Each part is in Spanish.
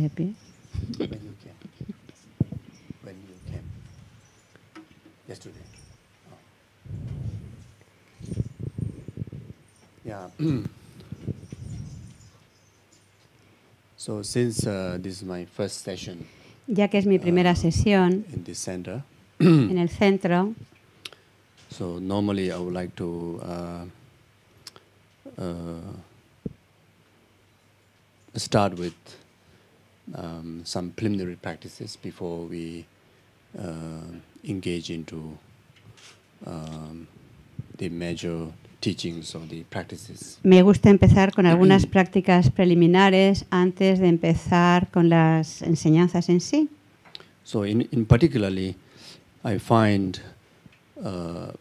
Happy? when you came. When you came. Yesterday. Oh. Yeah. so since uh, this is my first session, ya que es mi primera uh, sesión in the center, en el centro, so normally I would like to uh, uh start with um, some preliminary practices before we uh, engage into um, the major teachings or the practices. Me gusta empezar con algunas prácticas preliminares antes de empezar con las enseñanzas en sí. So in, in particularly, I find uh,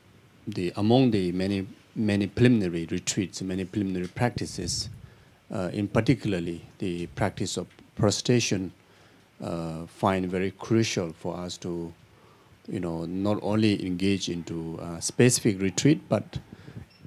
the among the many many preliminary retreats, many preliminary practices, uh, in particularly the practice of Uh, find very crucial for us to, you know, not only engage into uh, specific retreat, but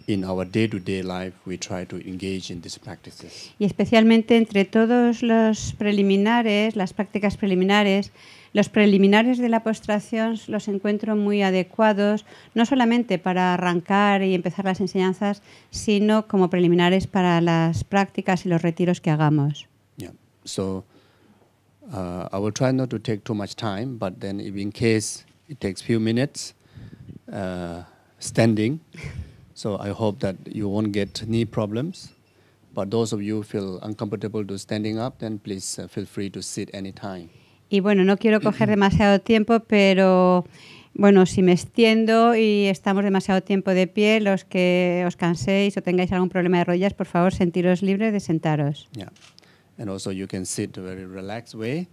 in our day-to-day life we try to engage in these practices. Y especialmente entre todos los preliminares, las prácticas preliminares, los preliminares de la postración los encuentro muy adecuados, no solamente para arrancar y empezar las enseñanzas, sino como preliminares para las prácticas y los retiros que hagamos. So uh, I will try not to take too much time, but then if in case it takes few minutes uh, standing, so I hope that you won't get knee problems. But those of you feel uncomfortable to standing up, then please uh, feel free to sit anytime. Y bueno, no quiero coger demasiado tiempo, pero Bueno, si me extiendo y estamos demasiado tiempo de pie, los que os canséis o tengáis algún problema de rodillas, por favor, sentiros libres de sentaros. Yeah. and also you can sit a very relaxed way.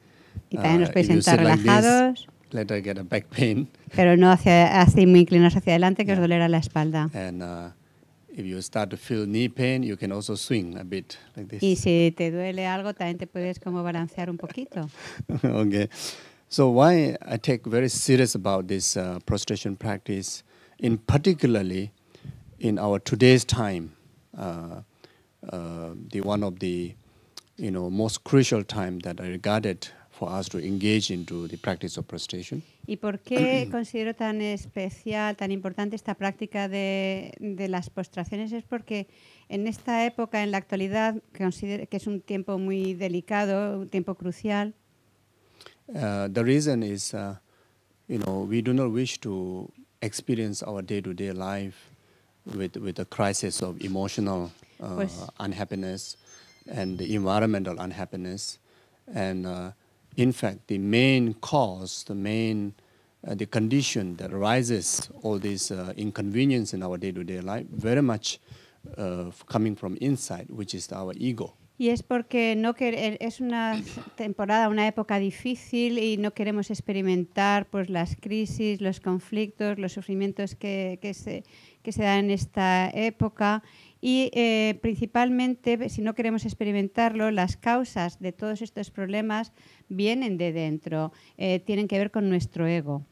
Y también nos uh, podéis sentar relajados. Like this, get a back pain. Pero no hacia, así muy inclinados hacia adelante que yeah. os dolerá la espalda. And, uh, if you start to feel knee pain, you can also swing a bit like this. Y si te duele algo, también te puedes como balancear un poquito. okay. So why I take very serious about this uh, prostration practice, in particularly in our today's time, uh, uh, the one of the you know, most crucial time that I regarded for us to engage into the practice of prostration. ¿Y por qué considero tan especial, tan importante esta práctica de, de las postraciones? Es porque en esta época, en la actualidad, considero que es un tiempo muy delicado, un tiempo crucial. Uh, the reason is, uh, you know, we do not wish to experience our day-to-day -day life with with a crisis of emotional uh, pues, unhappiness. and the environmental unhappiness. And uh, in fact, the main cause, the main uh, the condition that arises all these uh, inconvenience in our day-to-day -day life very much uh, coming from inside, which is our ego. Y es porque no que e, es una temporada, una época difícil y no queremos experimentar pues, las crisis, los conflictos, los sufrimientos que, que, se, que se dan en esta época y eh, principalmente, si no queremos experimentarlo, las causas de todos estos problemas vienen de dentro, eh, tienen que ver con nuestro ego.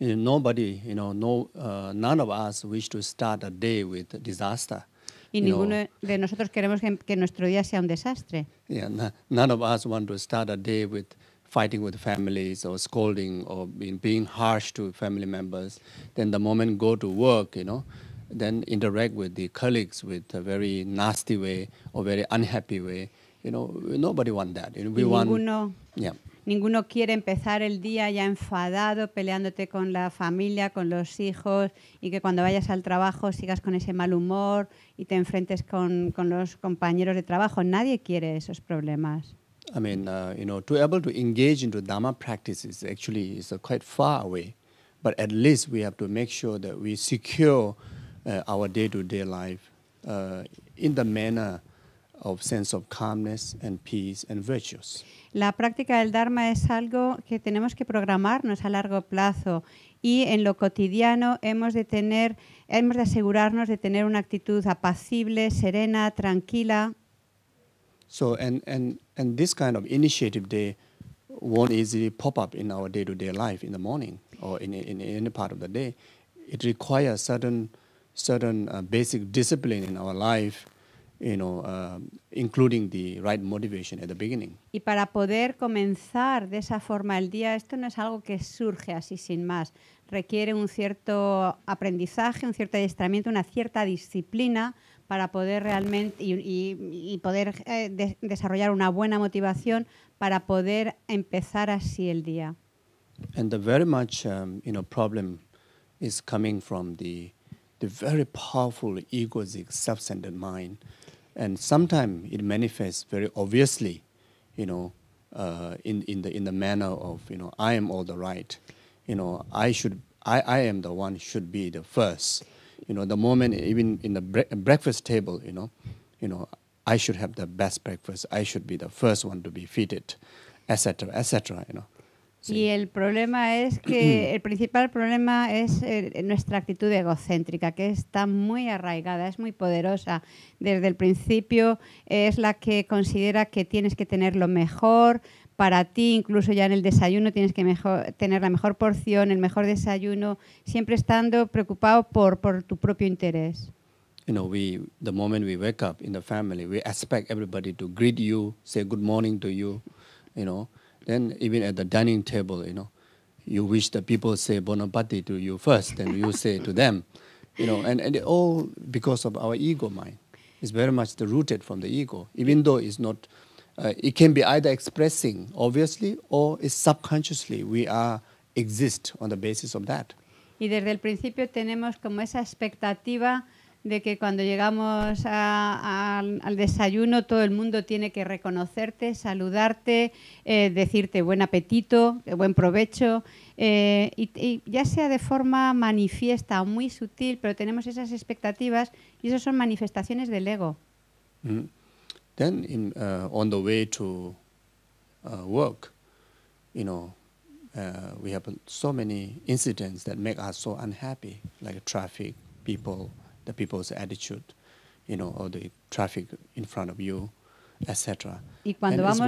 Eh, nobody, you know, no, uh, none of us wish to start a day with disaster. Y you ninguno de nosotros queremos que, nuestro día sea un desastre. Yeah, none of us want to start a day with fighting with families or scolding or being, being harsh to family members. Then the moment go to work, you know, then interact with the colleagues with a very nasty way or very unhappy way. You know, nobody want that. You know, we ninguno, yeah. ninguno quiere empezar el día ya enfadado, peleándote con la familia, con los hijos, y que cuando vayas al trabajo sigas con ese mal humor y te enfrentes con, con los compañeros de trabajo. Nadie quiere esos problemas. I mean, uh, you know, to be able to engage into Dharma practices actually is quite far away, but at least we have to make sure that we secure Uh, our day-to-day -day life uh, in the manner of sense of calmness and peace and virtues. La práctica del Dharma es algo que tenemos que programarnos a largo plazo y en lo cotidiano hemos de tener, hemos de asegurarnos de tener una actitud apacible, serena, tranquila. So and and and this kind of initiative day won't easily pop up in our day-to-day -day life in the morning or in in, in any part of the day. It requires certain certain uh, basic discipline in our life, you know, uh, right motivation beginning. Y para poder comenzar de esa forma el día, esto no es algo que surge así sin más. Requiere un cierto aprendizaje, un cierto adiestramiento, una cierta disciplina para poder realmente y, poder eh, desarrollar una buena motivación para poder empezar así el día. And the very much, um, you know, problem is coming from the the very powerful egoistic self-centered mind and sometimes it manifests very obviously you know uh, in, in the in the manner of you know i am all the right you know i should i, I am the one should be the first you know the moment even in the bre breakfast table you know you know i should have the best breakfast i should be the first one to be fitted etc etc you know Y el problema es que el principal problema es eh, nuestra actitud egocéntrica, que está muy arraigada, es muy poderosa. Desde el principio eh, es la que considera que tienes que tener lo mejor para ti, incluso ya en el desayuno tienes que mejor, tener la mejor porción, el mejor desayuno, siempre estando preocupado por, por tu propio interés. you know, we the moment we wake up in the family, we expect everybody to greet you, say good morning to you, you know, Then even at the dining table, you know, you wish the people say bonaparte to you first, and you say to them, you know, and, and all because of our ego mind. It's very much the rooted from the ego, even though it's not. Uh, it can be either expressing obviously or it's subconsciously we are exist on the basis of that. Y desde el principio tenemos como esa expectativa de que cuando llegamos al desayuno todo el mundo tiene que reconocerte, saludarte, eh, decirte buen apetito, eh, buen provecho, eh, y, ya sea de forma manifiesta o muy sutil, pero tenemos esas expectativas y esas son manifestaciones del ego. Mm. Then uh, on the way to uh, work, you know, uh, we have so many incidents that make us so unhappy, like traffic, people the people's attitude, you know, or the traffic in etc. Y cuando vamos,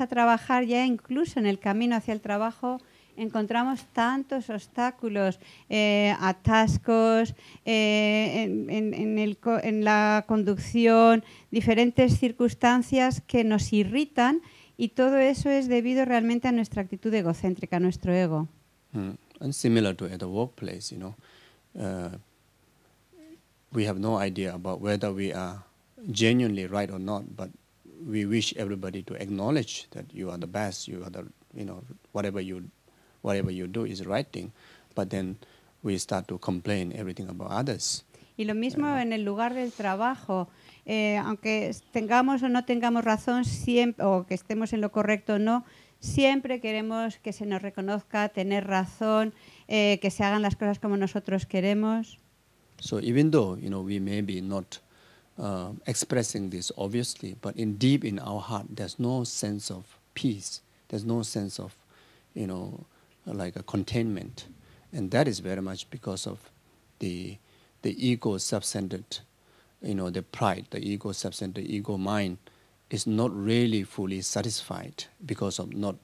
a trabajar ya incluso en el camino hacia el trabajo encontramos tantos obstáculos, eh, atascos eh, en, la conducción, diferentes circunstancias que nos irritan y todo eso es debido realmente a nuestra actitud egocéntrica, a nuestro ego. Mm. similar to at the workplace, you Uh, we have no idea about whether we are genuinely right or not, but we wish everybody to acknowledge that you are the best, you are the, you know, whatever you, whatever you do is the right thing, but then we start to complain everything about others. Y lo mismo uh, en el lugar del trabajo. Eh, aunque tengamos o no tengamos razón, siempre, o que estemos en lo correcto o no, siempre queremos que se nos reconozca, tener razón, eh, que se hagan las cosas como nosotros queremos. So even though you know we may be not uh, expressing this obviously, but in deep in our heart, there's no sense of peace. There's no sense of you know like a containment, and that is very much because of the the ego self you know, the pride, the ego self the ego mind is not really fully satisfied because of not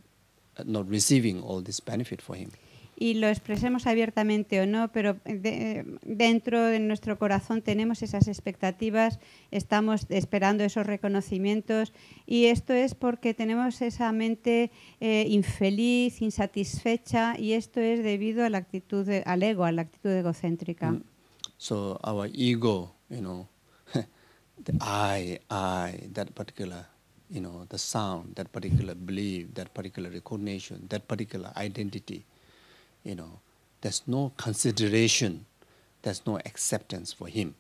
not receiving all this benefit for him. y lo expresemos abiertamente o no, pero dentro de nuestro corazón tenemos esas expectativas, estamos esperando esos reconocimientos y esto es porque tenemos esa mente eh, infeliz, insatisfecha y esto es debido a la actitud al ego, a la actitud egocéntrica. Mm. So our ego, you know, the I, I, that particular you know, the sound, that particular belief, that particular recognition, that particular identity. you know, there's no consideration, there's no acceptance for him.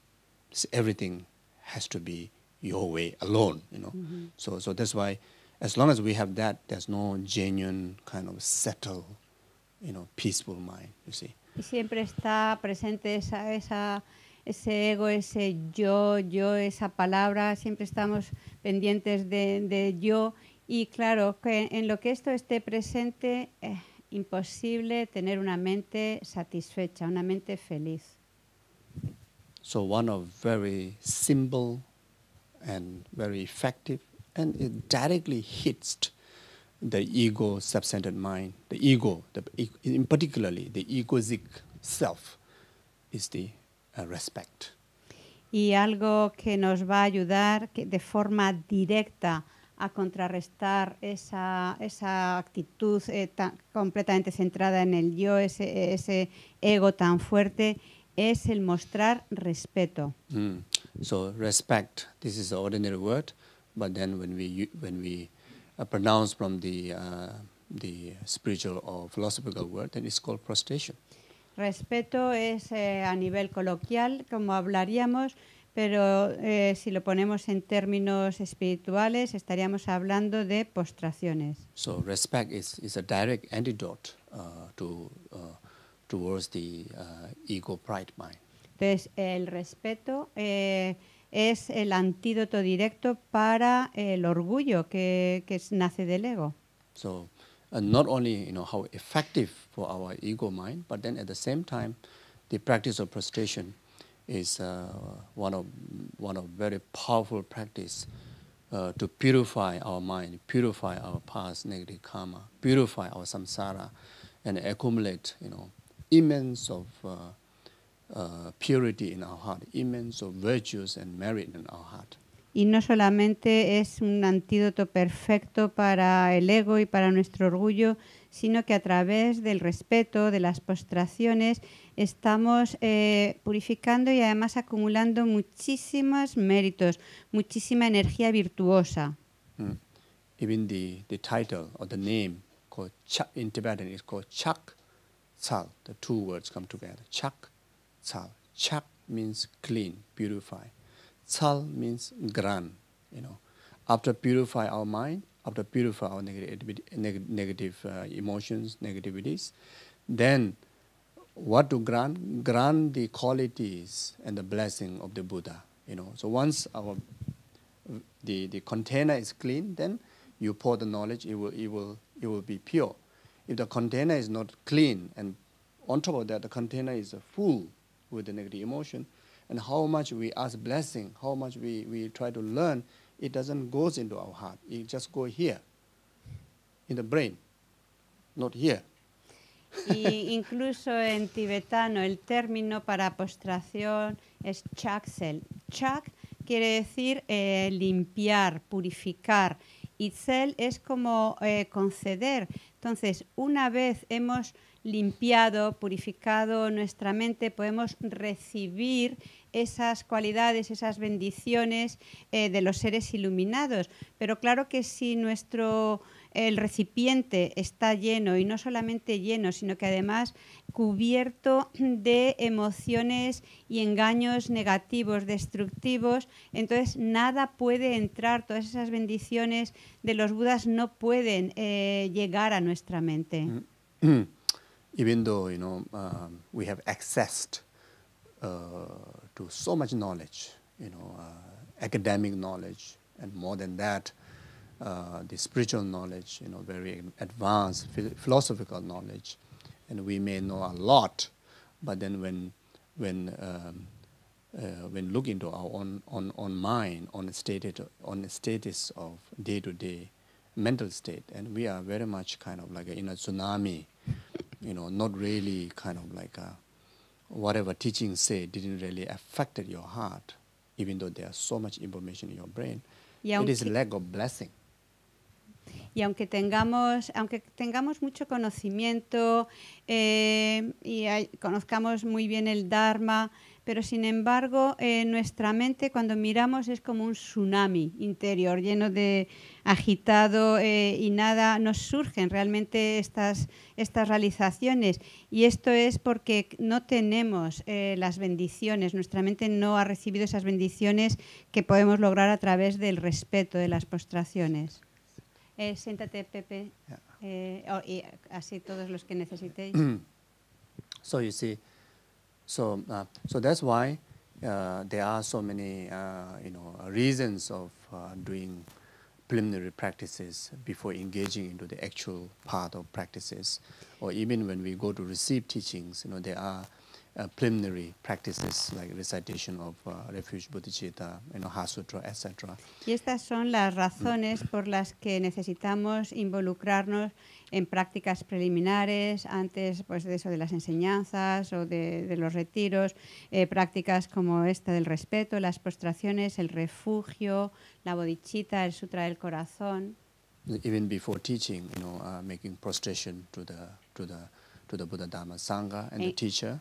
It's everything has to be your way alone, you know. Mm-hmm. So, so that's why, as long as we have that, there's no genuine kind of settled, you know, peaceful mind. You see. Y siempre está presente esa, esa, ese ego, ese yo, yo, esa palabra. Siempre estamos pendientes de, de yo. Y claro, que en lo que esto esté presente. Eh, imposible tener una mente satisfecha, una mente feliz. So one of very simple and very effective and it directly hits the ego subcentered mind, the ego, the, in particularly the egoic self is the uh, respect. Y algo que nos va a ayudar que de forma directa a contrarrestar esa, esa actitud eh, tan, completamente centrada en el yo, ese, ese, ego tan fuerte, es el mostrar respeto. Mm. So respect, this is an ordinary word, but then when we, when we uh, pronounce from the, uh, the spiritual or philosophical word, then it's called prostration. Respeto es eh, a nivel coloquial, como hablaríamos, pero eh, si lo ponemos en términos espirituales, estaríamos hablando de postraciones. So respect is, is a direct antidote uh, to, uh, towards the uh, ego pride mind. Entonces, el respeto eh, es el antídoto directo para el orgullo que, nace del ego. So, and not only you know how effective for our ego mind, but then at the same time, the practice of prostration is uh, one of one of very powerful practice uh, to purify our mind, purify our past negative karma, purify our samsara, and accumulate you know immense of uh, purity in our heart, immense of virtues and merit in our heart. y no solamente es un antídoto perfecto para el ego y para nuestro orgullo, sino que a través del respeto, de las postraciones, estamos eh, purificando y además acumulando muchísimos méritos, muchísima energía virtuosa. Mm. the, the title or the name called in Tibetan is called chak sal. The two words come together. Chak Sal. Chak means clean, beautify. Sal means gran, you know. After purify our mind, after purify our negative, neg negative uh, emotions, negativities, then what to grant? Grant the qualities and the blessing of the Buddha, you know. So once our the, the container is clean, then you pour the knowledge, it will, it, will, it will be pure. If the container is not clean, and on top of that, the container is full with the negative emotion, and how much we ask blessing, how much we, we try to learn, it doesn't goes into our heart. It just go here, in the brain, not here. Y incluso en tibetano el término para postración es chaksel. Chak quiere decir eh, limpiar, purificar. Y sel es como eh, conceder. Entonces, una vez hemos limpiado, purificado nuestra mente, podemos recibir esas cualidades, esas bendiciones eh, de los seres iluminados. Pero claro que si nuestro el recipiente está lleno y no solamente lleno, sino que además cubierto de emociones y engaños negativos, destructivos, entonces nada puede entrar, todas esas bendiciones de los budas no pueden eh, llegar a nuestra mente. Mm. y um, we have accessed Uh, to so much knowledge, you know, uh, academic knowledge, and more than that, uh, the spiritual knowledge, you know, very advanced philosophical knowledge, and we may know a lot, but then when when um, uh, when looking into our own, own, own mind, on the status, on the status of day-to-day -day mental state, and we are very much kind of like a, in a tsunami, you know, not really kind of like a whatever teaching say didn't really affect your heart, even though there's so much information in your brain, it is lack of blessing. Y aunque tengamos, aunque tengamos mucho conocimiento eh, y hay, conozcamos muy bien el Dharma, pero sin embargo eh, nuestra mente cuando miramos es como un tsunami interior, lleno de agitado eh, y nada nos surgen realmente estas, estas realizaciones. Y esto es porque no tenemos eh, las bendiciones, nuestra mente no ha recibido esas bendiciones que podemos lograr a través del respeto de las postraciones. siéntate, Pepe, oh, y así todos los que necesitéis. Soy, sí. So, uh, so that's why uh, there are so many, uh, you know, reasons of uh, doing preliminary practices before engaging into the actual part of practices. Or even when we go to receive teachings, you know, there are Uh, preliminary practices like recitation of uh, Refuge Bodhicitta, you know, Hasutra, etc. Y estas son las razones por las que necesitamos involucrarnos en prácticas preliminares antes pues de eso de las enseñanzas o de, de los retiros, eh, prácticas como esta del respeto, las postraciones, el refugio, la bodhicitta, el sutra del corazón. Even before teaching, you know, uh, making prostration to the to the to the Buddha Dharma Sangha and the eh, teacher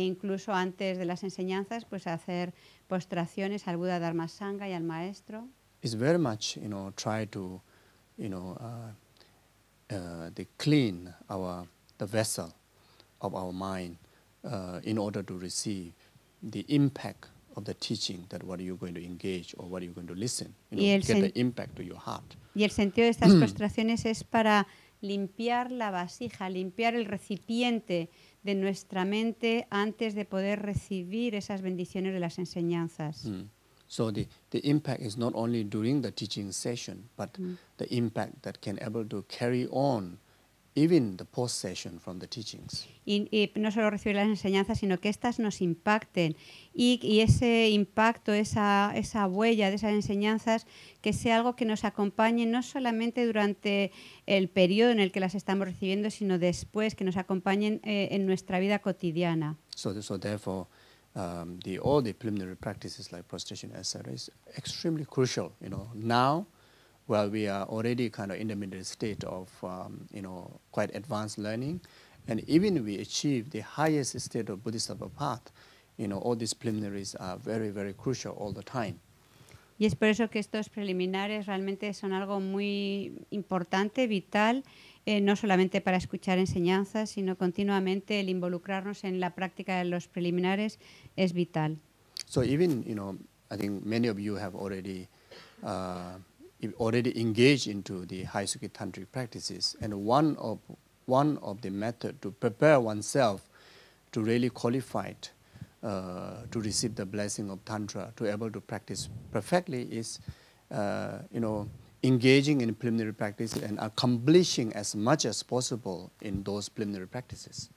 e incluso antes de las enseñanzas, pues hacer postraciones al Buda Dharma Sangha y al maestro. It's very much, you know, try to, you know, uh, uh, the clean our the vessel of our mind uh, in order to receive the impact of the teaching that what you're going to engage or what you're going to listen, you know, get the impact to your heart. Y el sentido de estas postraciones es para limpiar la vasija, limpiar el recipiente de nuestra mente antes de poder recibir esas bendiciones de las enseñanzas. Mm. So the, the impact is not only during the teaching session, but mm. the impact that can able to carry on Y, no solo recibir las enseñanzas, sino que estas nos impacten. Y, ese impacto, esa, huella de esas enseñanzas, que sea algo que nos acompañe no solamente durante el periodo en el que las estamos recibiendo, sino después, que nos acompañen eh, en nuestra vida cotidiana. So, therefore, um, the, all the preliminary practices like prostration, etc., is extremely crucial. You know, now well, we are already kind of in the middle state of, um, you know, quite advanced learning. And even we achieve the highest state of Bodhisattva path, you know, all these preliminaries are very, very crucial all the time. Y es por eso que estos preliminares realmente son algo muy importante, vital, eh, no solamente para escuchar enseñanzas, sino continuamente el involucrarnos en la práctica de los preliminares es vital. So even, you know, I think many of you have already uh, already engaged into the high Haisuki tantric practices. And one of, one of the method to prepare oneself to really qualify it, uh, to receive the blessing of tantra, to able to practice perfectly is, uh, you know, engaging in preliminary practice and accomplishing as much as possible in those preliminary practices.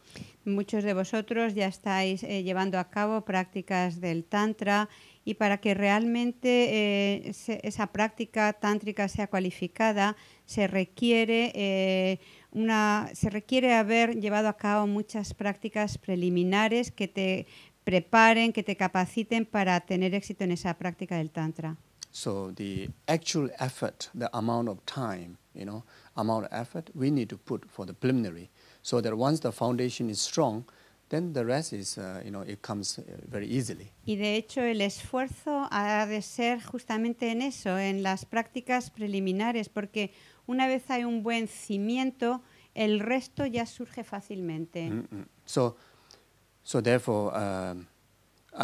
Muchos de vosotros ya estáis eh, llevando a cabo prácticas del tantra y para que realmente eh, esa práctica tántrica sea cualificada, se requiere, eh, una, se requiere haber llevado a cabo muchas prácticas preliminares que te preparen, que te capaciten para tener éxito en esa práctica del tantra. So the actual effort, the amount of time, you know, amount of effort we need to put for the preliminary, so that once the foundation is strong, then the rest is, uh, you know, it comes uh, very easily. Y de hecho el esfuerzo ha de ser justamente en eso, en las prácticas preliminares, porque una vez hay un buen cimiento, el resto ya surge fácilmente. Mm -hmm. So, so therefore, um,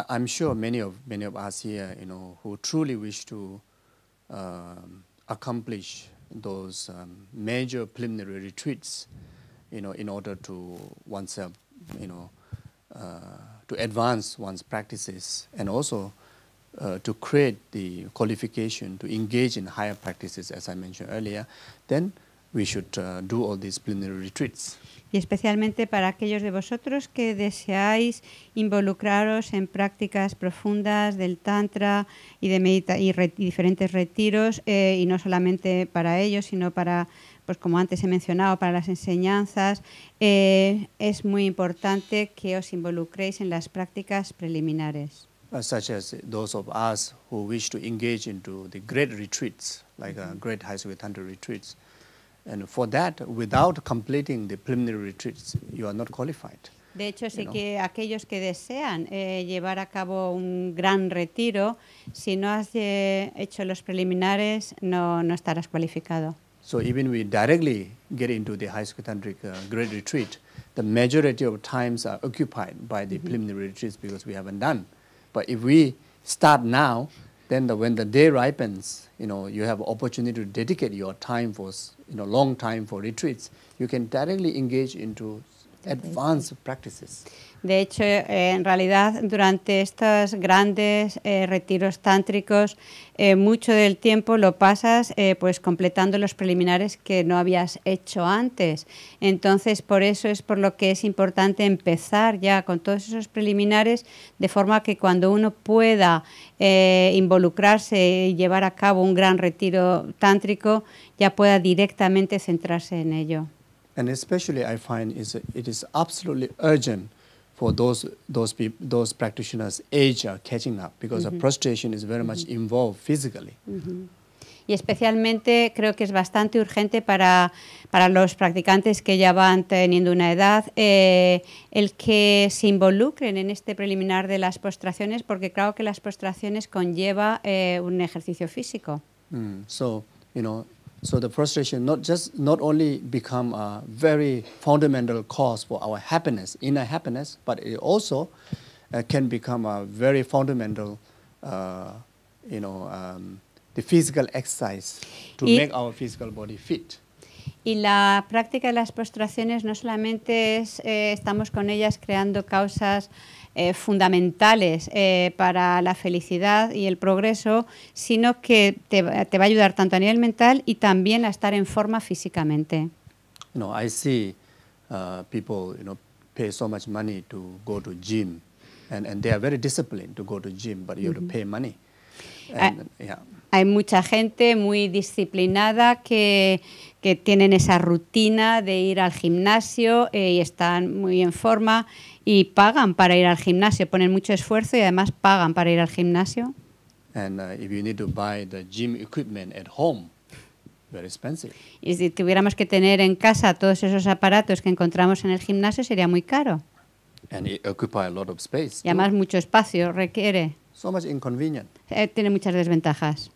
I'm sure many of many of us here, you know, who truly wish to um, accomplish those um, major preliminary retreats, you know, in order to oneself you know, uh, to advance one's practices and also uh, to create the qualification to engage in higher practices, as I mentioned earlier, then we should uh, do all these plenary retreats. Y especialmente para aquellos de vosotros que deseáis involucraros en prácticas profundas del tantra y de medita y, re and diferentes retiros eh, y no solamente para ellos, sino para pues como antes he mencionado, para las enseñanzas, eh, es muy importante que os involucréis en las prácticas preliminares. Uh, such as those of us who wish to engage into the great retreats, like the uh, great high school tantra retreats. And for that, without completing the preliminary retreats, you are not qualified. De hecho, sí que aquellos que desean eh, llevar a cabo un gran retiro, si no has eh, hecho los preliminares, no, no estarás cualificado. So hmm. even we directly get into the high secondary uh, grade retreat, the majority of times are occupied by the mm -hmm. preliminary retreats because we haven't done. But if we start now, then the, when the day ripens, you know, you have opportunity to dedicate your time for, you know, long time for retreats. You can directly engage into advanced practices. De hecho, eh, en realidad, durante estos grandes eh, retiros tántricos, eh, mucho del tiempo lo pasas pues completando los preliminares que no habías hecho antes. Entonces, por eso es por lo que es importante empezar ya con todos esos preliminares, de forma que cuando uno pueda involucrarse y llevar a cabo un gran retiro tántrico, ya pueda directamente centrarse en ello. And especially I find it is absolutely urgent for those those those practitioners age are catching up because mm prostration is very much mm-hmm. involved physically. Mm-hmm. Y especialmente creo que es bastante urgente para, para los practicantes que ya van teniendo una edad eh, el que se involucren en este preliminar de las postraciones, porque claro que las postraciones conlleva eh, un ejercicio físico. Mm. So, you know, So the frustration not just not only become a very fundamental cause for our happiness, inner happiness, but it also uh, can become a very fundamental, uh, you know, um, the physical exercise to y, make our physical body fit. Y la práctica de las postraciones, no solamente es eh, estamos con ellas creando causas Eh, fundamentales eh, para la felicidad y el progreso, sino que te, te, va a ayudar tanto a nivel mental y también a estar en forma físicamente. No, I see uh, people, you know, pay so much money to go to gym, and, and they are very disciplined to go to gym, but you have to mm-hmm. pay money hay mucha gente muy disciplinada que, tienen esa rutina de ir al gimnasio eh, y están muy en forma y pagan para ir al gimnasio, ponen mucho esfuerzo y además pagan para ir al gimnasio. Y si tuviéramos que tener en casa todos esos aparatos que encontramos en el gimnasio sería muy caro. y además mucho espacio requiere. Eh, tiene muchas desventajas.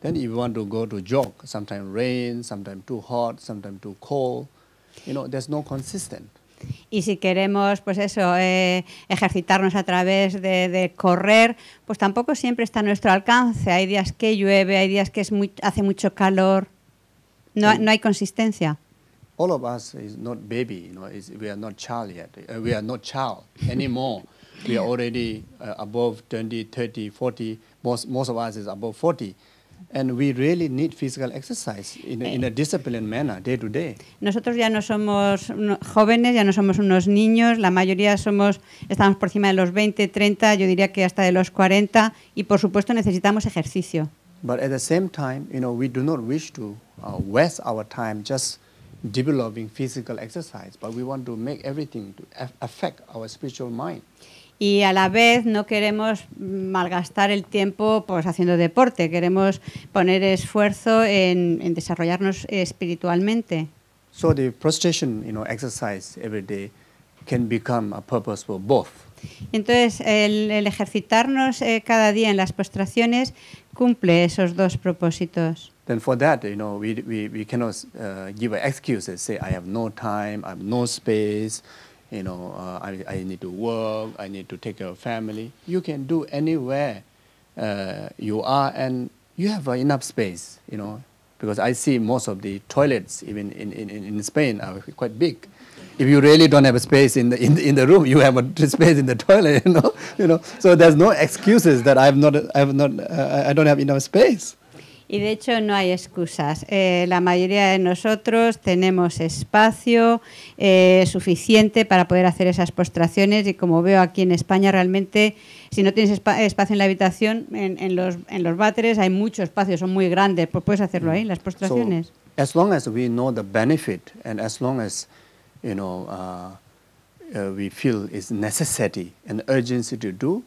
Then if you want to go to jog, sometimes rain, sometimes too hot, sometimes too cold. You know, there's no consistent. Y si queremos, pues eso, eh, ejercitarnos a través de, de, correr, pues tampoco siempre está a nuestro alcance. Hay días que llueve, hay días que es muy, hace mucho calor. No, no hay consistencia. All of us is not baby, you know, we are not child yet. Uh, we are not child anymore. we are already uh, above 20, 30, 40. Most, most of us is above 40. And we really need physical exercise in, in a disciplined manner, day to day. Nosotros ya no somos jóvenes, ya no somos unos niños, la mayoría somos, estamos por encima de los 20, 30, yo diría que hasta de los 40, y por supuesto necesitamos ejercicio. But at the same time, you know, we do not wish to uh, waste our time just developing physical exercise, but we want to make everything to affect our spiritual mind. y a la vez no queremos malgastar el tiempo pues haciendo deporte, queremos poner esfuerzo en, en desarrollarnos espiritualmente. So the prostration, you know, exercise every day can become a purpose for both. Entonces, el, el ejercitarnos eh, cada día en las postraciones cumple esos dos propósitos. Then for that, you know, we, we, we cannot uh, give excuses. say, I have no time, I have no space, you know, uh, I, I need to work, I need to take care of family. You can do anywhere uh, you are, and you have uh, enough space, you know, because I see most of the toilets, even in, in, in Spain, are quite big. If you really don't have a space in the, in, the, in the room, you have a space in the toilet, you know, you know. So there's no excuses that I've not, I've not, uh, I don't have enough space. Y de hecho no hay excusas. Eh, la mayoría de nosotros tenemos espacio eh, suficiente para poder hacer esas postraciones y como veo aquí en España realmente, si no tienes espacio en la habitación, en, los, en hay mucho espacio, son muy grandes, pues puedes hacerlo ahí, las postraciones. as long as we know the benefit and as long as, uh, uh, we feel and urgency to do,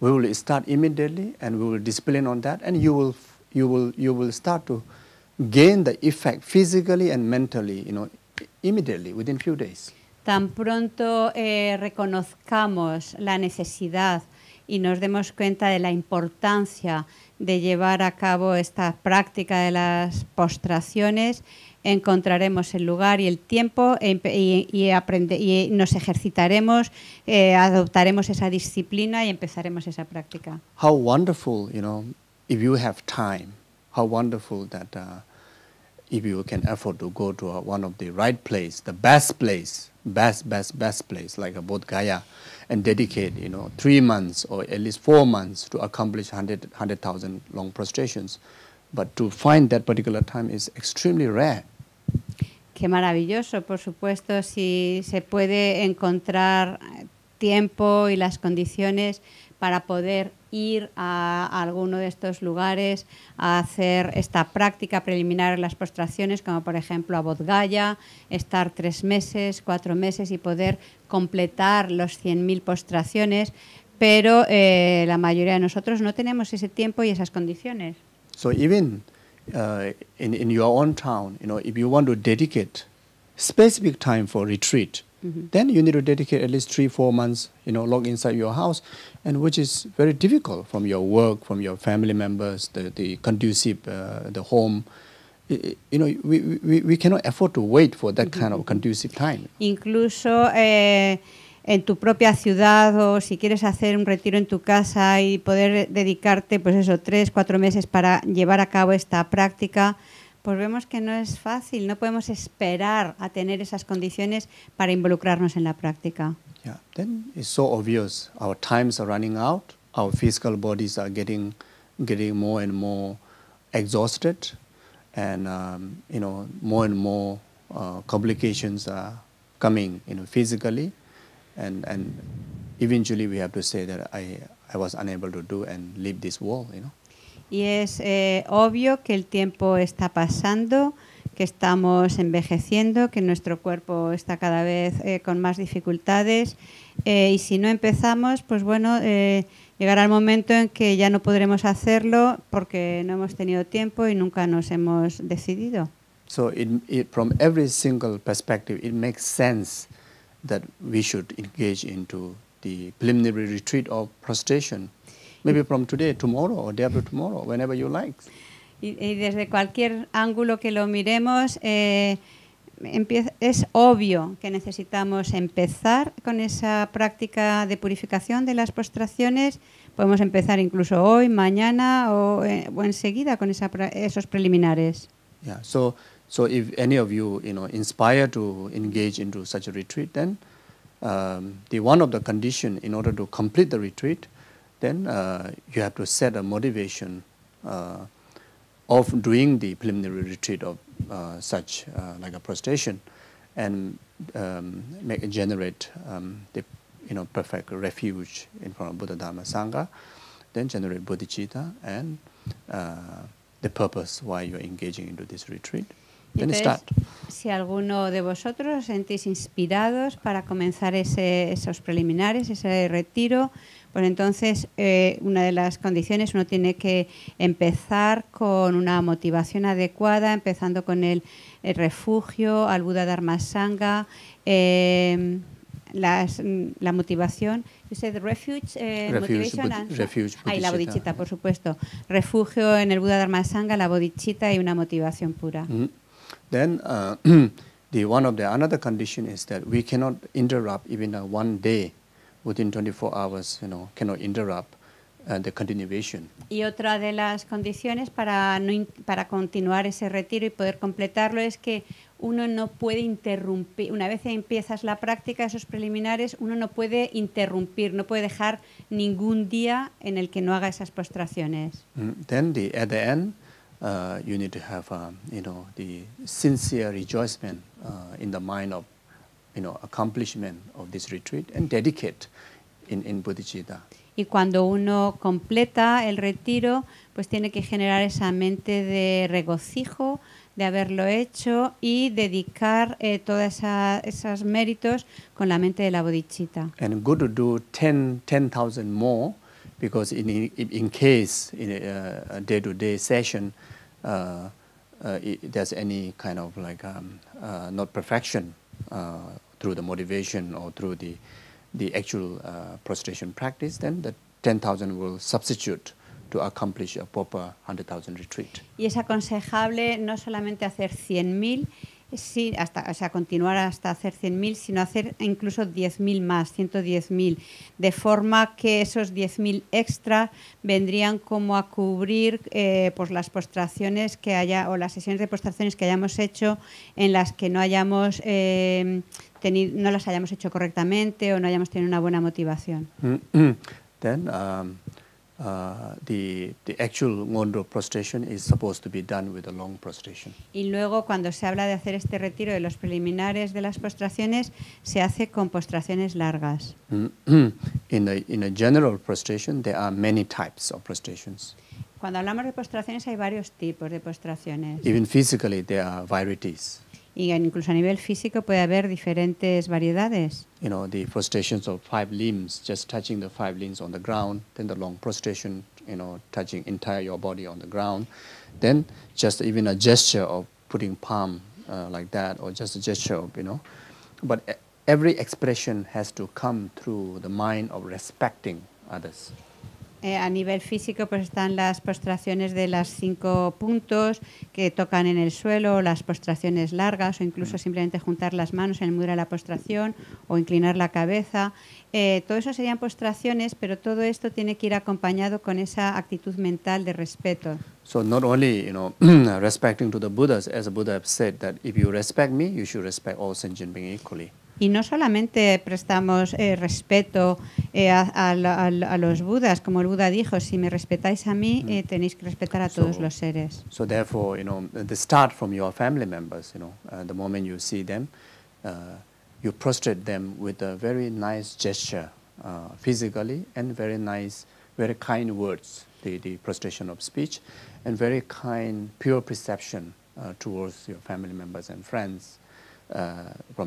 we will start immediately and we will discipline on that you will, start to gain the effect physically and mentally, you know, immediately, within few days. Tan pronto eh, reconozcamos la necesidad y nos demos cuenta de la importancia de llevar a cabo esta práctica de las postraciones, encontraremos el lugar y el tiempo y, aprende, y, nos ejercitaremos, eh, adoptaremos esa disciplina y empezaremos esa práctica. How wonderful, you know, if you have time, how wonderful that uh, if you can afford to go to uh, one of the right place, the best place, best, best, best place, like a Bodh Gaya, and dedicate, you know, three months or at least four months to accomplish 100,000 100, long prostrations. But to find that particular time is extremely rare. Qué maravilloso, por supuesto, si se puede encontrar eh, tiempo y las condiciones para poder ir a, alguno de estos lugares a hacer esta práctica preliminar en las postraciones, como por ejemplo a Bodgaya, estar tres meses, cuatro meses y poder completar los 100.000 postraciones, pero eh, la mayoría de nosotros no tenemos ese tiempo y esas condiciones. So even uh, in, in your own town, you know, if you want to dedicate specific time for retreat, Mm -hmm. then you need to dedicate at least three, four months, you know, locked inside your house and which is very difficult from your work, from your family members, the, the conducive, uh, the home. You know, we, we, we cannot afford to wait for that kind of conducive time. Incluso eh, en tu propia ciudad o si quieres hacer un retiro en tu casa y poder dedicarte, pues eso, tres, cuatro meses para llevar a cabo esta práctica, pues vemos que no es fácil, no podemos esperar a tener esas condiciones para involucrarnos en la práctica. Yeah, then it's so obvious. Our times are running out. Our physical bodies are getting, getting more and more exhausted, and um, you know more and more uh, complications are coming, you know, physically, and and eventually we have to say that I I was unable to do and leave this world. you know. Y es eh, obvio que el tiempo está pasando. que estamos envejeciendo, que nuestro cuerpo está cada vez eh, con más dificultades eh, y si no empezamos, pues bueno, eh, llegará el momento en que ya no podremos hacerlo porque no hemos tenido tiempo y nunca nos hemos decidido. So it, it, from every single perspective, it makes sense that we should engage into the preliminary retreat of prostration, maybe from today, tomorrow, or day after tomorrow, whenever you like y, desde cualquier ángulo que lo miremos, eh, es obvio que necesitamos empezar con esa práctica de purificación de las postraciones. Podemos empezar incluso hoy, mañana o, eh, enseguida con esos preliminares. Yeah, so so if any of you you know inspire to engage into such a retreat, then um, the one of the condition in order to complete the retreat, then uh, you have to set a motivation. Uh, of doing the preliminary retreat of uh, such uh, like a prostration, and um, make, generate um, the you know perfect refuge in front of Buddha Dharma Sangha, then generate bodhicitta and uh, the purpose why you're engaging into this retreat. Then Entonces, start. si alguno de vosotros os sentís inspirados para comenzar ese, esos preliminares, ese retiro, Pues entonces, eh, una de las condiciones, uno tiene que empezar con una motivación adecuada, empezando con el, refugio, al Buda Dharma Sangha, em, mm, la motivación. You said refuge, eh, motivation and, refuge la bodichita, por supuesto. Refugio en el Buda Dharma Sangha, la bodichita y una motivación pura. Mm-hmm. Then uh, the one of the another condition is that we cannot interrupt even one day Uh, y otra de las condiciones para, para continuar ese retiro y poder completarlo es que uno no puede interrumpir, una vez que empiezas la práctica, esos preliminares, uno no puede interrumpir, no puede dejar ningún día en el que no haga esas postraciones. Mm, then at the end, uh, you need to have, um, you know, the sincere uh, in the mind of you know, accomplishment of this retreat and dedicate in, in bodhicitta. Y cuando uno completa el retiro, pues tiene que generar esa mente de regocijo de haberlo hecho y dedicar eh, todos esa, esos méritos con la mente de la bodhicitta. And good to do 10,000 10, more because in, in case in a day-to-day -day session uh, uh, there's any kind of like um, uh, not perfection uh, through the motivation or through the, actual uh, prostration practice, then the 10,000 will substitute to accomplish a proper 100,000 retreat. Y es aconsejable no solamente hacer 100.000, o sea, continuar hasta hacer 100.000, sino hacer incluso 10.000 más, 110.000, de forma que esos 10.000 extra vendrían como a cubrir eh, pues las postraciones que haya o las sesiones de postraciones que hayamos hecho en las que no hayamos eh, no las hayamos hecho correctamente o no hayamos tenido una buena motivación. Y luego cuando se habla de hacer este retiro de los preliminares de las postraciones se hace con postraciones largas. general Cuando hablamos de postraciones hay varios tipos de postraciones. Even physically there are varieties. y incluso a nivel físico puede haber diferentes variedades. You know, the prostrations of five limbs, just touching the five limbs on the ground, then the long prostration, you know, touching entire your body on the ground, then just even a gesture of putting palm uh, like that, or just a gesture of, you know, but every expression has to come through the mind of respecting others. Eh, a nivel físico pues están las postraciones de las cinco puntos que tocan en el suelo, las postraciones largas o incluso mm. simplemente juntar las manos en el muro de la postración o inclinar la cabeza. Eh, todo eso serían postraciones, pero todo esto tiene que ir acompañado con esa actitud mental de respeto. So not only you know respecting to the Buddhas, as Buddha said that if you respect me, you should respect all sentient beings equally. Y no solamente prestamos eh, respeto eh, a, a, a, a, los Budas, como el Buda dijo, si me respetáis a mí, eh, mm. tenéis que respetar a todos so, los seres. So therefore, you know, the start from your family members, you know, uh, the moment you see them, uh, you prostrate them with a very nice gesture, uh, physically, and very nice, very kind words, the, the prostration of speech, and very kind, pure perception uh, towards your family members and friends. Uh,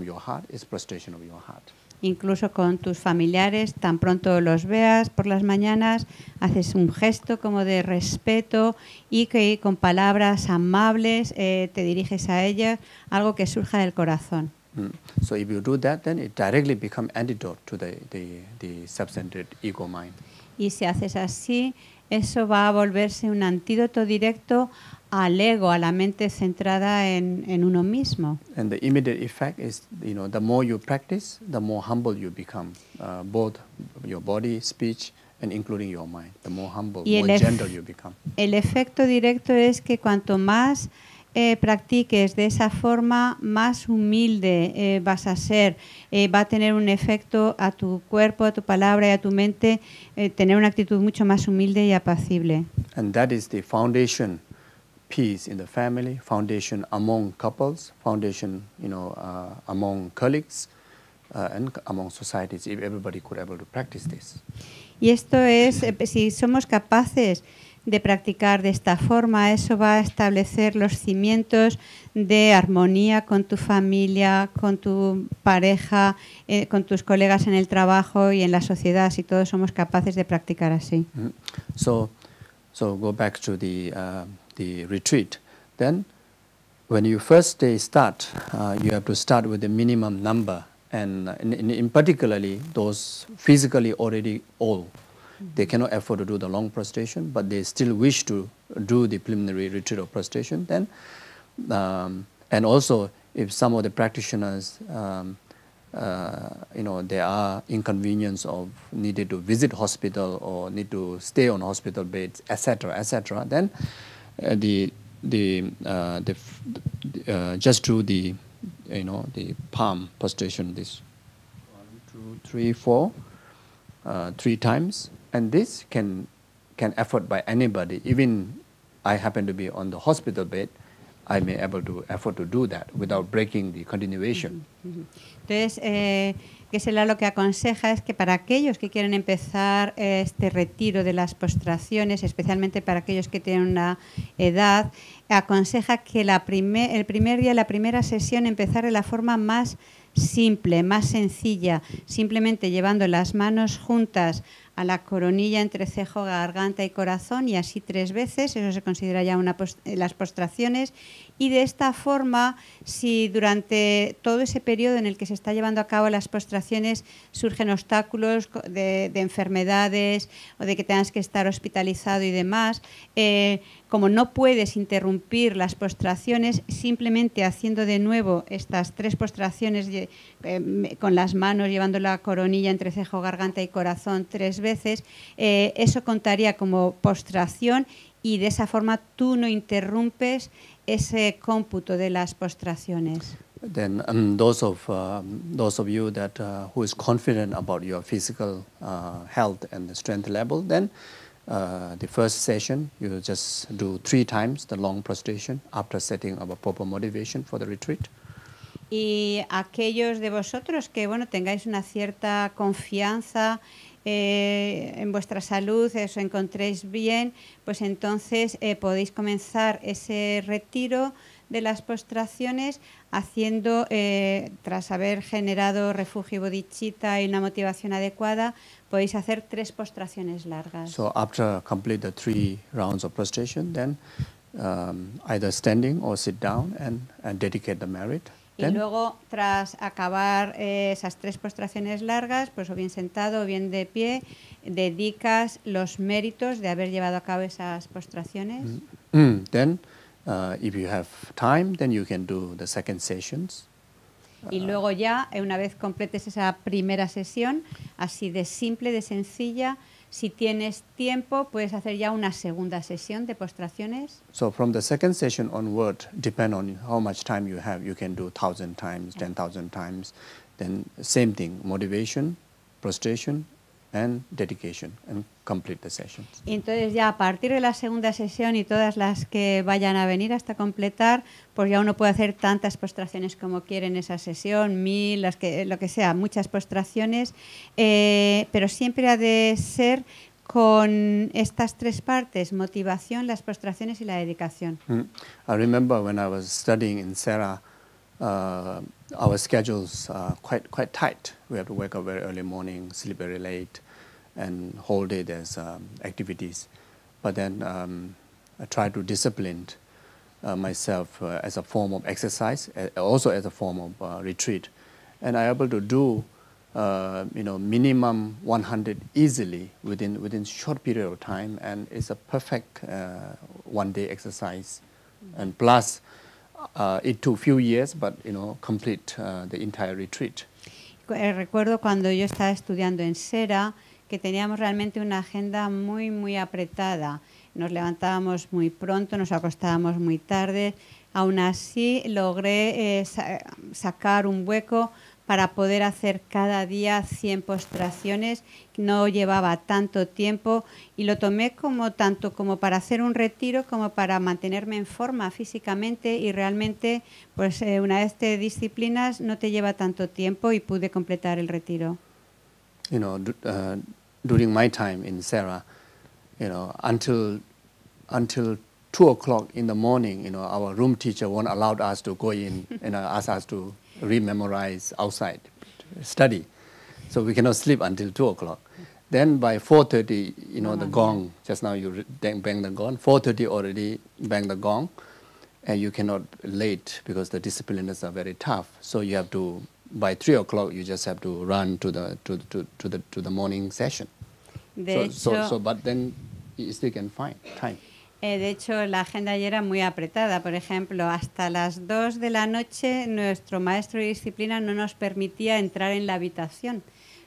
Incluso con tus familiares, tan pronto los veas por las mañanas, haces un gesto como de respeto y que con palabras amables eh, te diriges a ellas, algo que surja del corazón. Mm. So if you do that, then it directly antidote to the, the, the ego mind. Y si haces así, eso va a volverse un antídoto directo al ego, a la mente centrada en, en uno mismo. And the immediate effect is, you know, the more you practice, the more humble you become, uh, both your body, speech, and including your mind. The more humble, y more gentle you become. El efecto directo es que cuanto más eh, practiques de esa forma, más humilde eh, vas a ser. Eh, va a tener un efecto a tu cuerpo, a tu palabra y a tu mente, eh, tener una actitud mucho más humilde y apacible. And that is the foundation peace in the family, foundation among couples, foundation, you know, uh, among colleagues, Uh, and among societies if everybody could able to practice this. Y esto es eh, si somos capaces de practicar de esta forma, eso va a establecer los cimientos de armonía con tu familia, con tu pareja, eh, con tus colegas en el trabajo y en la sociedad, si todos somos capaces de practicar así. Mm-hmm. So, so go back to the uh, the retreat, then when you first day start, uh, you have to start with the minimum number, and uh, in, in, in particularly those physically already old. Mm-hmm. They cannot afford to do the long prostration, but they still wish to do the preliminary retreat or prostration. Then, um, and also if some of the practitioners, um, uh, you know, there are inconvenience of needed to visit hospital or need to stay on hospital beds, etc., etc., then uh, the the uh, the, uh, just through the you know the palm position this one two three four three times and this can can afford by anybody even I happen to be on the hospital bed I may able to afford to do that without breaking the continuation. Mm -hmm. Mm -hmm. Entonces, eh, que lo que aconseja es que para aquellos que quieren empezar eh, este retiro de las postraciones, especialmente para aquellos que tienen una edad, aconseja que el primer día, la primera sesión, empezar de la forma más simple, más sencilla, simplemente llevando las manos juntas a la coronilla entre cejo, garganta y corazón y así tres veces, eso se considera ya una eh, las postraciones y de esta forma, si durante todo ese periodo en el que se está llevando a cabo las postraciones surgen obstáculos de, enfermedades o de que tengas que estar hospitalizado y demás, eh, como no puedes interrumpir las postraciones, simplemente haciendo de nuevo estas tres postraciones eh, con las manos, llevando la coronilla entre cejo, garganta y corazón tres veces, eh, eso contaría como postración y de esa forma tú no interrumpes ese cómputo de las postraciones. Then um, those of uh, those of you that uh, uh, health and level, Uh, the first session, do three times the long prostration after setting up a retreat. Y aquellos de vosotros que bueno tengáis una cierta confianza eh, en vuestra salud, os encontréis bien, pues entonces eh, podéis comenzar ese retiro de las postraciones haciendo, eh, tras haber generado refugio bodichita y una motivación adecuada, podéis hacer tres postraciones largas. So after complete the three rounds of prostration, then um, either standing or sit down and, and dedicate the merit. Y luego, tras acabar eh, esas tres postraciones largas, pues o bien sentado o bien de pie, dedicas los méritos de haber llevado a cabo esas postraciones. Mm-hmm. Mm, then, uh, if you have time, then you can do the second sessions. Y ah. luego ya, eh, una vez completes esa primera sesión, así de simple, de sencilla, si tienes tiempo, puedes hacer ya una segunda sesión de postraciones. So from the second session onward, depend on how much time you have, you can do 1000 times, 10000 times. Then same thing, motivation, prostration, and dedication and complete the session. Entonces ya a partir de la segunda sesión y todas las que vayan a venir hasta completar, pues ya uno puede hacer tantas postraciones como quiere en esa sesión, mil, las que, lo que sea, muchas postraciones, eh, pero siempre ha de ser con estas tres partes, motivación, las postraciones y la dedicación. Mm. I remember when I was studying in Sera, uh, our schedules are quite, quite tight. We have to wake up very early morning, sleep very late, and whole day there's um, activities. But then um, I try to discipline uh, myself uh, as a form of exercise, also as a form of uh, retreat. And I'm able to do, uh, you know, minimum 100 easily within, within short period of time. And it's a perfect uh, one-day exercise. And plus, uh, it took few years, but, you know, complete the entire retreat. Recuerdo cuando yo estaba estudiando en Sera, que teníamos realmente una agenda muy, muy apretada. Nos levantábamos muy pronto, nos acostábamos muy tarde. Aún así, logré eh, sacar un hueco para poder hacer cada día 100 postraciones. No llevaba tanto tiempo y lo tomé como tanto como para hacer un retiro como para mantenerme en forma físicamente y realmente pues eh, una vez te disciplinas no te lleva tanto tiempo y pude completar el retiro. you know, uh, during my time in Sarah, you know, until until two o'clock in the morning, you know, our room teacher won't allow us to go in and ask us to rememorize outside, study. So we cannot sleep until two o'clock. Then by 4.30, you know, the mm-hmm. gong, just now you bang the gong, 4.30 already bang the gong, and you cannot late because the discipliners are very tough. So you have to by you just run to the morning session. De hecho, but then eh, de hecho, la agenda ayer era muy apretada. Por ejemplo, hasta las 2 de la noche nuestro maestro de disciplina no nos permitía entrar en la habitación.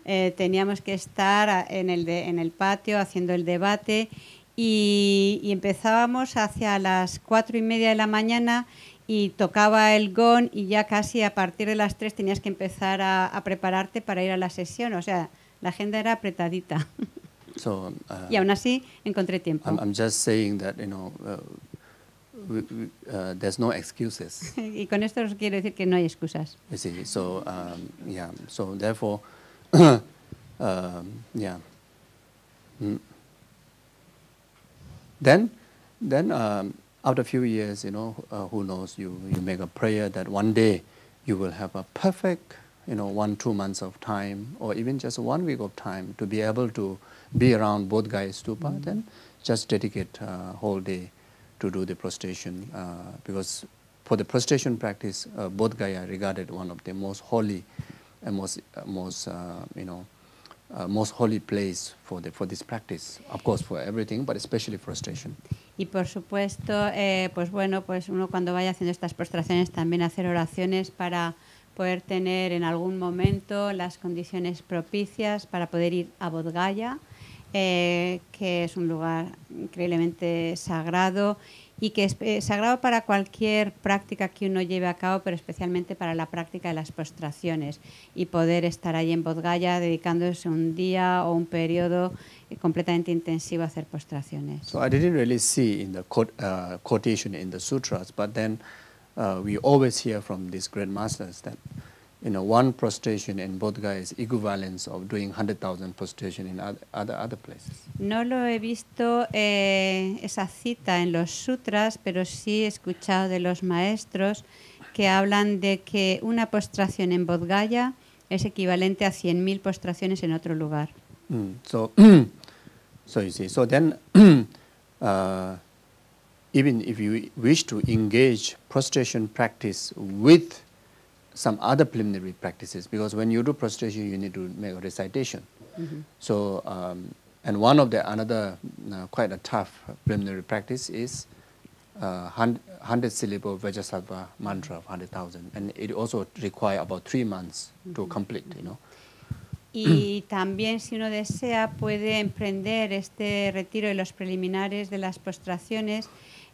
Eh, teníamos que estar en el, en el patio haciendo el debate y, y empezábamos hacia las cuatro y media de la mañana y tocaba el gong y ya casi a partir de las 3 tenías que empezar a, prepararte para ir a la sesión. O sea, la agenda era apretadita. Uh, y aún así encontré tiempo. I'm, just saying that, you know, uh, uh, no excuses. y con esto os quiero decir que no hay excusas. sí so, um, yeah, so um, mm. um, after a few years, you know, uh, who knows, you, you make a prayer that one day you will have a perfect, you know, one, two months of time, or even just one week of time to be able to be around both guys stupa, mm then just dedicate a uh, whole day to do the prostration uh, because for the prostration practice, uh, both Gaya regarded one of the most holy and uh, most, uh, most uh, you know, uh, most holy place for, the, for this practice. Of course, for everything, but especially prostration. y por supuesto, eh, pues bueno, pues uno cuando vaya haciendo estas prostraciones también hacer oraciones para poder tener en algún momento las condiciones propicias para poder ir a Bodgaya, eh, que es un lugar increíblemente sagrado y que es sagrado para cualquier práctica que uno lleve a cabo, pero especialmente para la práctica de las postraciones y poder estar ahí en Bodgaya dedicándose un día o un periodo eh, completamente intensivo a hacer postraciones. I didn't really see in the uh, sutras, but then uh, we always hear from these masters you know, one prostration in Bodhgaya is equivalence of doing 100,000 prostration in other, other, places. No lo he visto eh, esa cita en los sutras, pero sí he escuchado de los maestros que hablan de que una postración en Bodhgaya es equivalente a 100.000 postraciones en otro lugar. Mm, so, so you see, so then uh, even if you wish to engage prostration practice with some other preliminary practices because when you do prostration, you need to make a recitation. Mm -hmm. So, um, and one of the another uh, quite a tough preliminary practice is uh, 100, syllable Vajasattva mantra of 100,000. And it also requires about three months mm -hmm. to mm-hmm. complete, you know. Y también, si uno desea, puede emprender este retiro de los preliminares de las postraciones,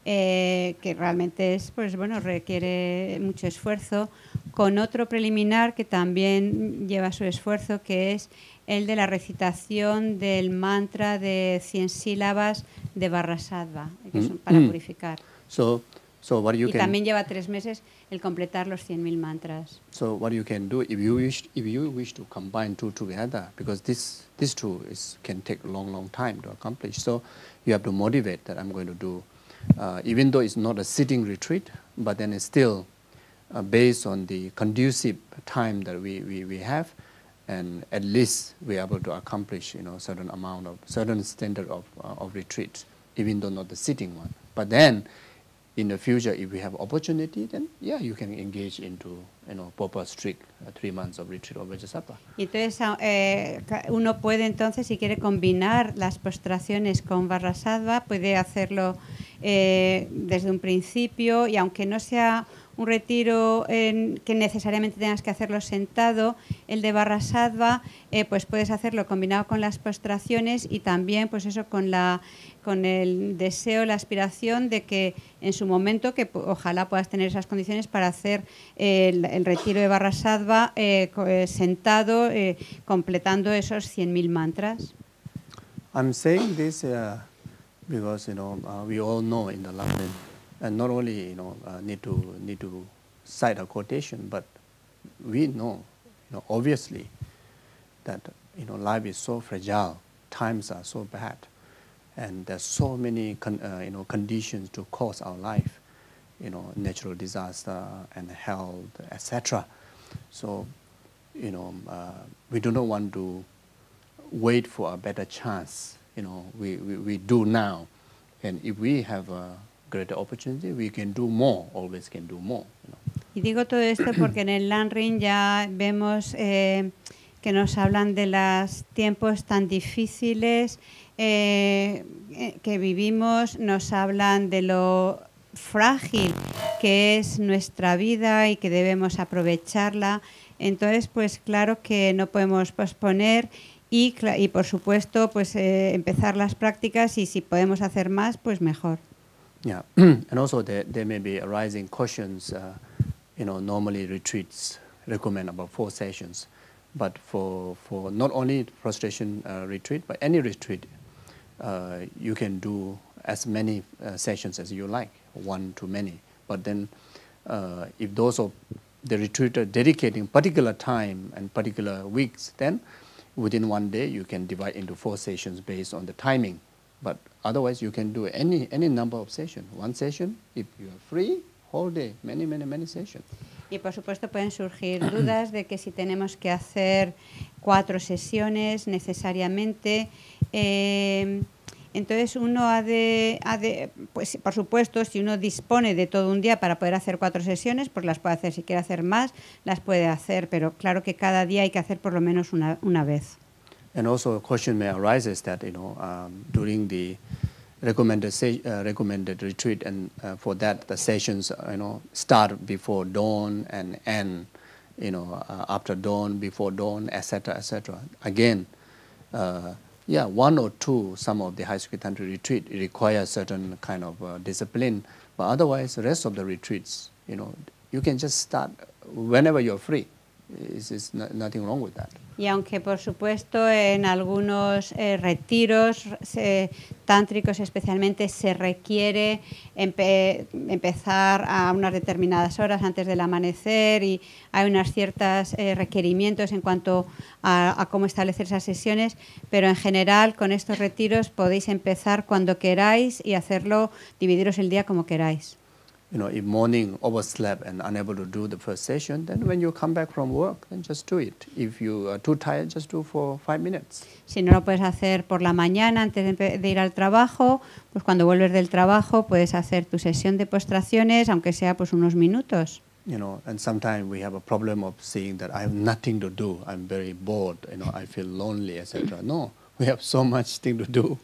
eh, que realmente es, pues bueno, requiere mucho esfuerzo, con otro preliminar que también lleva su esfuerzo, que es el de la recitación del mantra de 100 sílabas de Barrasadva. que mm. son para mm. purificar. So, so what you y can, también lleva tres meses el completar los 100.000 mantras. So what you can do if you wish if you wish to combine two together because this this two is can take a long long time to accomplish. So you have to motivate that I'm going to do uh, even though it's not a sitting retreat, but then it's still uh, based on the conducive time that we, we, we have and at least we're able to accomplish you know certain amount of certain standard of, uh, of retreat even though not the sitting one but then in the future if we have opportunity then yeah you can engage into you know proper strict uh, three months of retreat or vajrasattva entonces eh, uno puede entonces si quiere combinar las postraciones con vajrasattva puede hacerlo eh, desde un principio y aunque no sea un retiro que necesariamente tengas que hacerlo sentado, el de barra eh, pues puedes hacerlo combinado con las postraciones y también pues eso con la con el deseo, la aspiración de que en su momento, que ojalá puedas tener esas condiciones para hacer el, retiro de barra eh, eh, sentado, completando esos 100.000 mantras. I'm saying this uh, because you know uh, we all know in the London and uh, not only you know uh, need to need to cite a quotation, but we know, you know obviously that you know life is so fragile, times are so bad, and there's so many uh, you know conditions to cause our life, you know natural disaster and health, etc. So, you know um, uh, we do not want to wait for a better chance. You know we, we, we do now, and if we have a Y digo todo esto porque en el Landring ya vemos eh, que nos hablan de los tiempos tan difíciles eh, eh, que vivimos, nos hablan de lo frágil que es nuestra vida y que debemos aprovecharla. Entonces, pues claro que no podemos posponer y, por supuesto, pues empezar las prácticas y si podemos hacer más, pues mejor. Yeah, and also there, there may be arising questions. Uh, you know, normally retreats recommend about four sessions, but for for not only prostration uh, retreat, but any retreat, uh, you can do as many uh, sessions as you like, one to many. But then, uh, if those of the retreat are dedicating particular time and particular weeks, then within one day you can divide into four sessions based on the timing But otherwise, you can do any, any number of sessions. One session, if you are free, whole day, many, many, many sessions. Y por supuesto pueden surgir dudas de que si tenemos que hacer cuatro sesiones necesariamente. Eh, entonces uno ha de, pues por supuesto, si uno dispone de todo un día para poder hacer cuatro sesiones, pues las puede hacer. Si quiere hacer más, las puede hacer, pero claro que cada día hay que hacer por lo menos una, una vez. And also a question may arise is that, you know, um, during the recommended, uh, recommended retreat and uh, for that the sessions, uh, you know, start before dawn and end, you know, uh, after dawn, before dawn, etc., etc. Again, uh, yeah, one or two, some of the high school country retreat require certain kind of uh, discipline, but otherwise the rest of the retreats, you know, you can just start whenever you're free. Y aunque por supuesto en algunos eh, retiros tántricos especialmente se requiere empezar a unas determinadas horas antes del amanecer y hay unos ciertos eh, requerimientos en cuanto a, cómo establecer esas sesiones, pero en general con estos retiros podéis empezar cuando queráis y hacerlo, dividiros el día como queráis. you know, in morning overslept and unable to do the first session, then when you come back from work, then just do it. If you are too tired, just do for five minutes. Si no lo puedes hacer por la mañana antes de, de ir al trabajo, pues cuando vuelves del trabajo puedes hacer tu sesión de postraciones, aunque sea pues unos minutos. You know, and sometimes we have a problem of seeing that I have nothing to do, I'm very bored, you know, I feel lonely, etc. No, we have so much thing to do.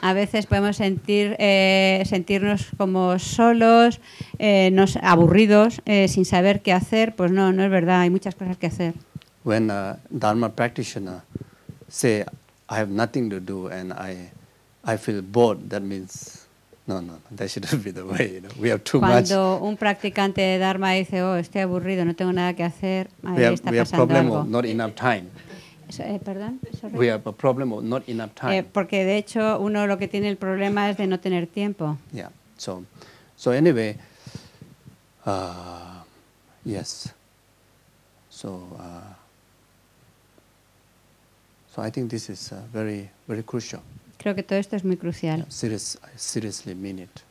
A veces podemos sentir, eh, sentirnos como solos, eh, nos, aburridos, eh, sin saber qué hacer. Pues no, no es verdad, hay muchas cosas que hacer. When a uh, Dharma practitioner say, I have nothing to do and I, I feel bored, that means, no, no, that shouldn't be the way, you know, we have too Cuando much. un practicante de Dharma dice, oh, estoy aburrido, no tengo nada que hacer, ahí we have, está we pasando have problem algo. Of not enough time. Eh, perdón. Sorry. We have a problem of not enough eh, time. Eh, porque de hecho uno lo que tiene el problema es de no tener tiempo. Yeah. So, so anyway, uh, yes. So, uh, so I think this is uh, very, very crucial. Creo que todo esto es muy crucial. Yeah, serious, I seriously mean it.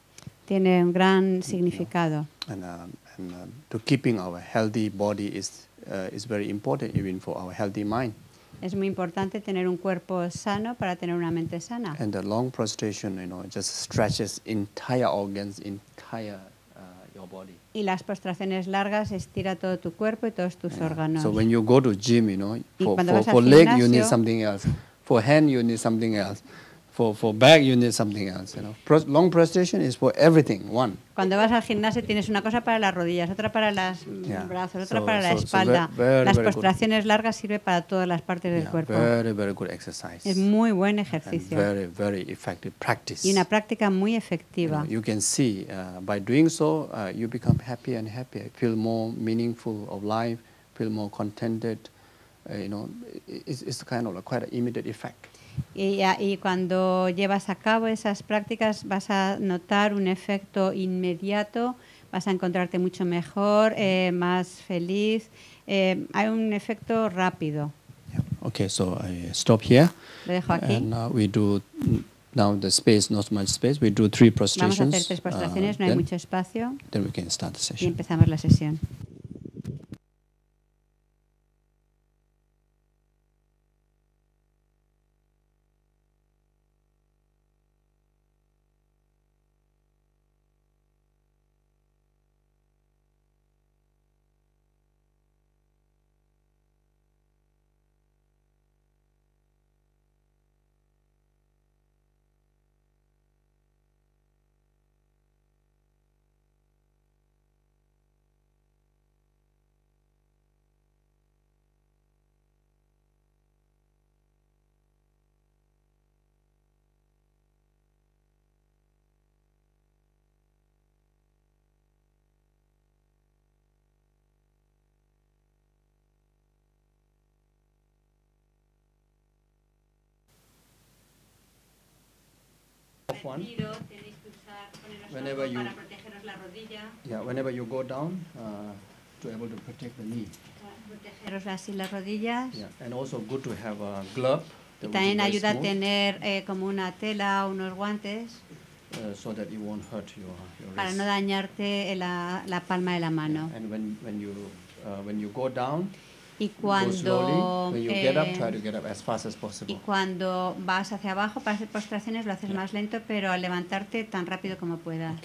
Tiene un gran significado. Yeah. And, um, and uh, to keeping our healthy body is uh, is very important even for our healthy mind. Es muy importante tener un cuerpo sano para tener una mente sana. And the long prostration, you know, just stretches entire organs, entire uh, your body. Y las postraciones largas estira todo tu cuerpo y todos tus yeah. órganos. So when you go to gym, you know, for, for, for leg you need something else, for hand you need something else. For, for back, you need something else. You know? Pro, long prostration is for everything, one. Cuando vas al gimnasio tienes una cosa para las rodillas, otra para los mm, yeah. brazos, otra so, para so, la espalda. So very, las postraciones good. largas sirve para todas las partes yeah, del cuerpo. Very, very good exercise. Es muy buen ejercicio. And very, very effective practice. Y una práctica muy efectiva. You, know, you can see uh, by doing so uh, you become happy and happier, feel more meaningful of life, feel more contented. Uh, you know, it's, it's kind of a quite an immediate effect. Y, cuando llevas a cabo esas prácticas vas a notar un efecto inmediato, vas a encontrarte mucho mejor, eh, más feliz. Eh, hay un efecto rápido. Okay, so I stop here. Lo dejo aquí. And now we do now the space, not much space. We do three prostrations. Vamos a hacer tres ah, prostraciones, no hay mucho espacio. Then we can start the session. empezamos la sesión. Juan. Whenever you, yeah, whenever you go down, uh, to able to protect the knee. Protegeros así las rodillas. Yeah, and also good to have a glove. Y también ayuda a tener eh, como una tela o unos guantes uh, so that it won't hurt your, your wrist. para no dañarte la, la palma de la mano. Yeah, and when, when you, uh, when you go down, y cuando, cuando vas hacia abajo para hacer postraciones lo haces más lento, pero al levantarte tan rápido como puedas.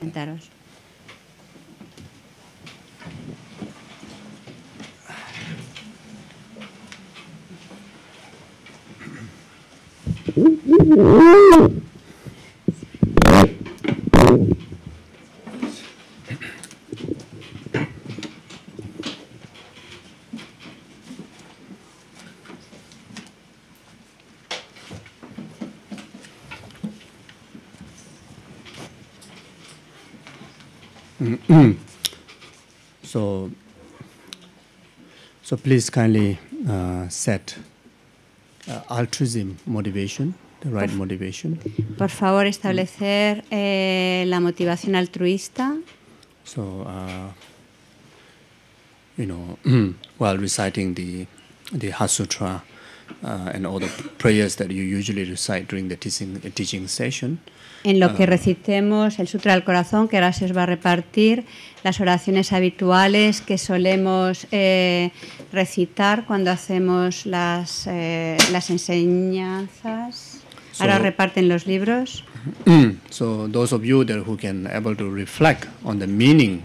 sentaros. So please kindly uh, set uh, altruism motivation, the right por, motivation. Por favor, establecer eh, la motivación altruista. So, uh, you know, while reciting the the Hasutra uh, and all the prayers that you usually recite during the teaching, the teaching session. En lo que uh, recitemos el Sutra del Corazón, que ahora se os va a repartir, las oraciones habituales que solemos eh, recitar cuando hacemos las, eh, las enseñanzas. So, ahora reparten los libros. Mm. so those of you that who can able to reflect on the meaning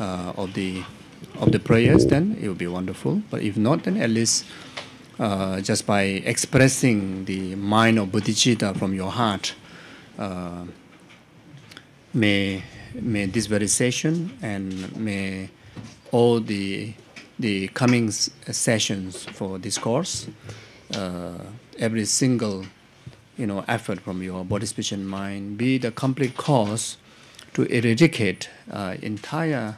uh, of the of the prayers, then it will be wonderful. But if not, then at least uh, just by expressing the mind of bodhicitta from your heart. Uh, may may this very session and may all the the coming sessions for this course, uh, every single you know effort from your body, speech, and mind be the complete cause to eradicate uh, entire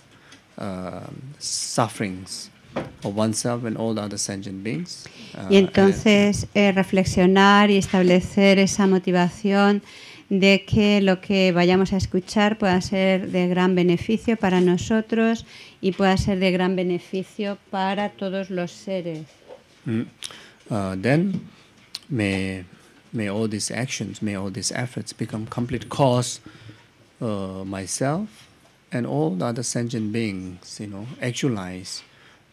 uh, sufferings oneself and all other sentient beings. y uh, entonces eh, reflexionar y establecer esa motivación de que lo que vayamos a escuchar pueda ser de gran beneficio para nosotros y pueda ser de gran beneficio para todos los seres. Mm. Uh, then may may all these actions, may all these efforts become complete cause uh, myself and all the other sentient beings, you know, actualize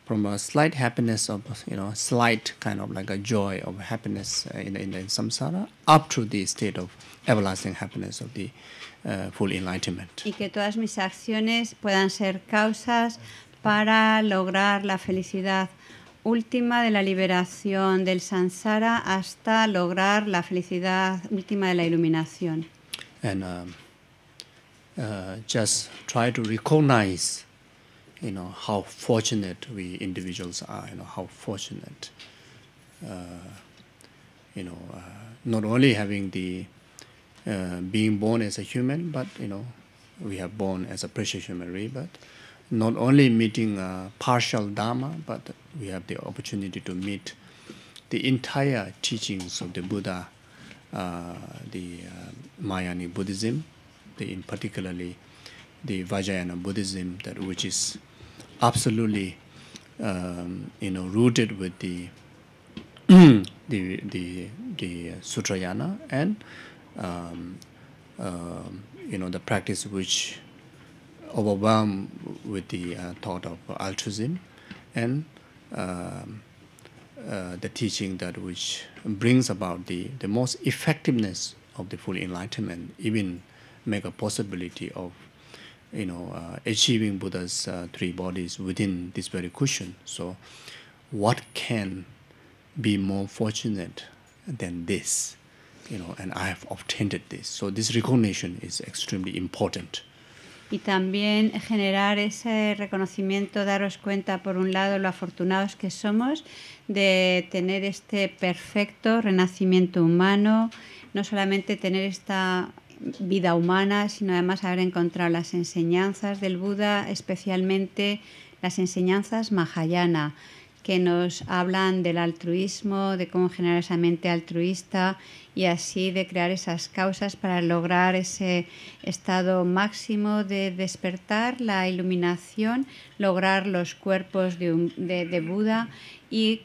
from a slight happiness of you know slight kind of like a joy of happiness uh, in, in, in samsara up to the state of everlasting happiness of the uh, full enlightenment. Y que todas mis acciones puedan ser causas para lograr la felicidad última de la liberación del samsara hasta lograr la felicidad última de la iluminación. And um, uh, just try to recognize you know how fortunate we individuals are you know how fortunate uh, you know uh, not only having the uh, being born as a human but you know we are born as a precious human being. but not only meeting a uh, partial dharma but we have the opportunity to meet the entire teachings of the buddha uh, the uh, mayani buddhism the in particularly the Vajrayana Buddhism, that which is absolutely, um, you know, rooted with the the the the Sutrayana and um, uh, you know the practice which overwhelm with the uh, thought of altruism and um, uh, the teaching that which brings about the, the most effectiveness of the full enlightenment even make a possibility of you know, uh, achieving Buddha's uh, three bodies within this very cushion. So, what can be more fortunate than this? You know, and I have obtained this. So, this recognition is extremely important. y también generar ese reconocimiento, daros cuenta, por un lado, lo afortunados que somos de tener este perfecto renacimiento humano, no solamente tener esta vida humana, sino además haber encontrado las enseñanzas del Buda, especialmente las enseñanzas Mahayana, que nos hablan del altruismo, de cómo generar esa mente altruista y así de crear esas causas para lograr ese estado máximo de despertar, la iluminación, lograr los cuerpos de, de Buda. Y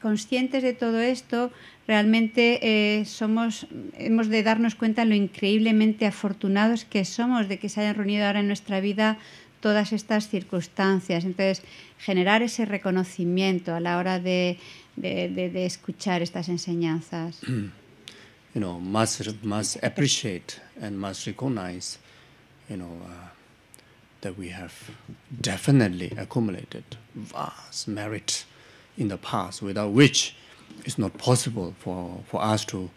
conscientes de todo esto, realmente eh, somos, hemos de darnos cuenta de lo increíblemente afortunados que somos de que se hayan reunido ahora en nuestra vida todas estas circunstancias. Entonces, generar ese reconocimiento a la hora de, de, de, escuchar estas enseñanzas. You know, must, must appreciate and must recognize, you know, uh, that we have definitely accumulated vast merit in the past, without which it's not possible for, for us to,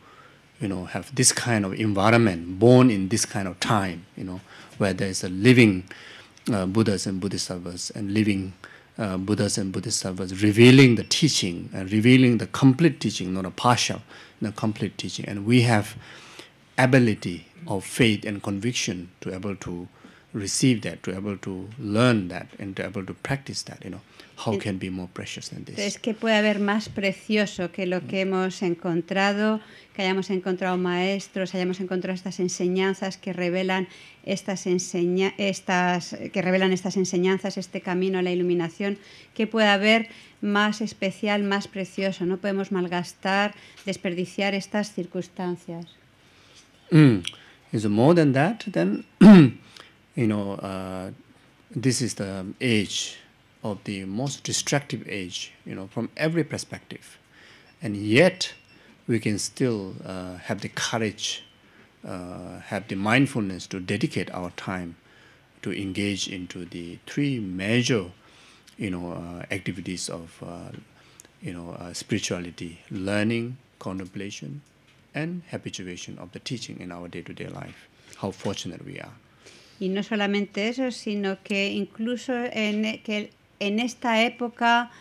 you know, have this kind of environment, born in this kind of time, you know, where there is a living uh, Buddhas and Buddhist servants and living uh, Buddhas and Buddhist servants revealing the teaching and revealing the complete teaching, not a partial, the complete teaching. And we have ability of faith and conviction to able to receive that, to able to learn that, and to able to practice that, you know. How can be more precious than this? Es que puede haber más precioso que lo que hemos encontrado, que hayamos encontrado maestros, hayamos encontrado estas enseñanzas que revelan estas, enseña estas que revelan estas enseñanzas, este camino a la iluminación, que puede haber más especial, más precioso. No podemos malgastar, desperdiciar estas circunstancias. Mm. Is more than that, then you know uh, this is the age. of the most destructive age, you know, from every perspective. And yet, we can still uh, have the courage, uh, have the mindfulness to dedicate our time to engage into the three major, you know, uh, activities of, uh, you know, uh, spirituality, learning, contemplation, and habituation of the teaching in our day-to-day -day life. How fortunate we are. Y no solamente eso, sino que incluso en que en esta época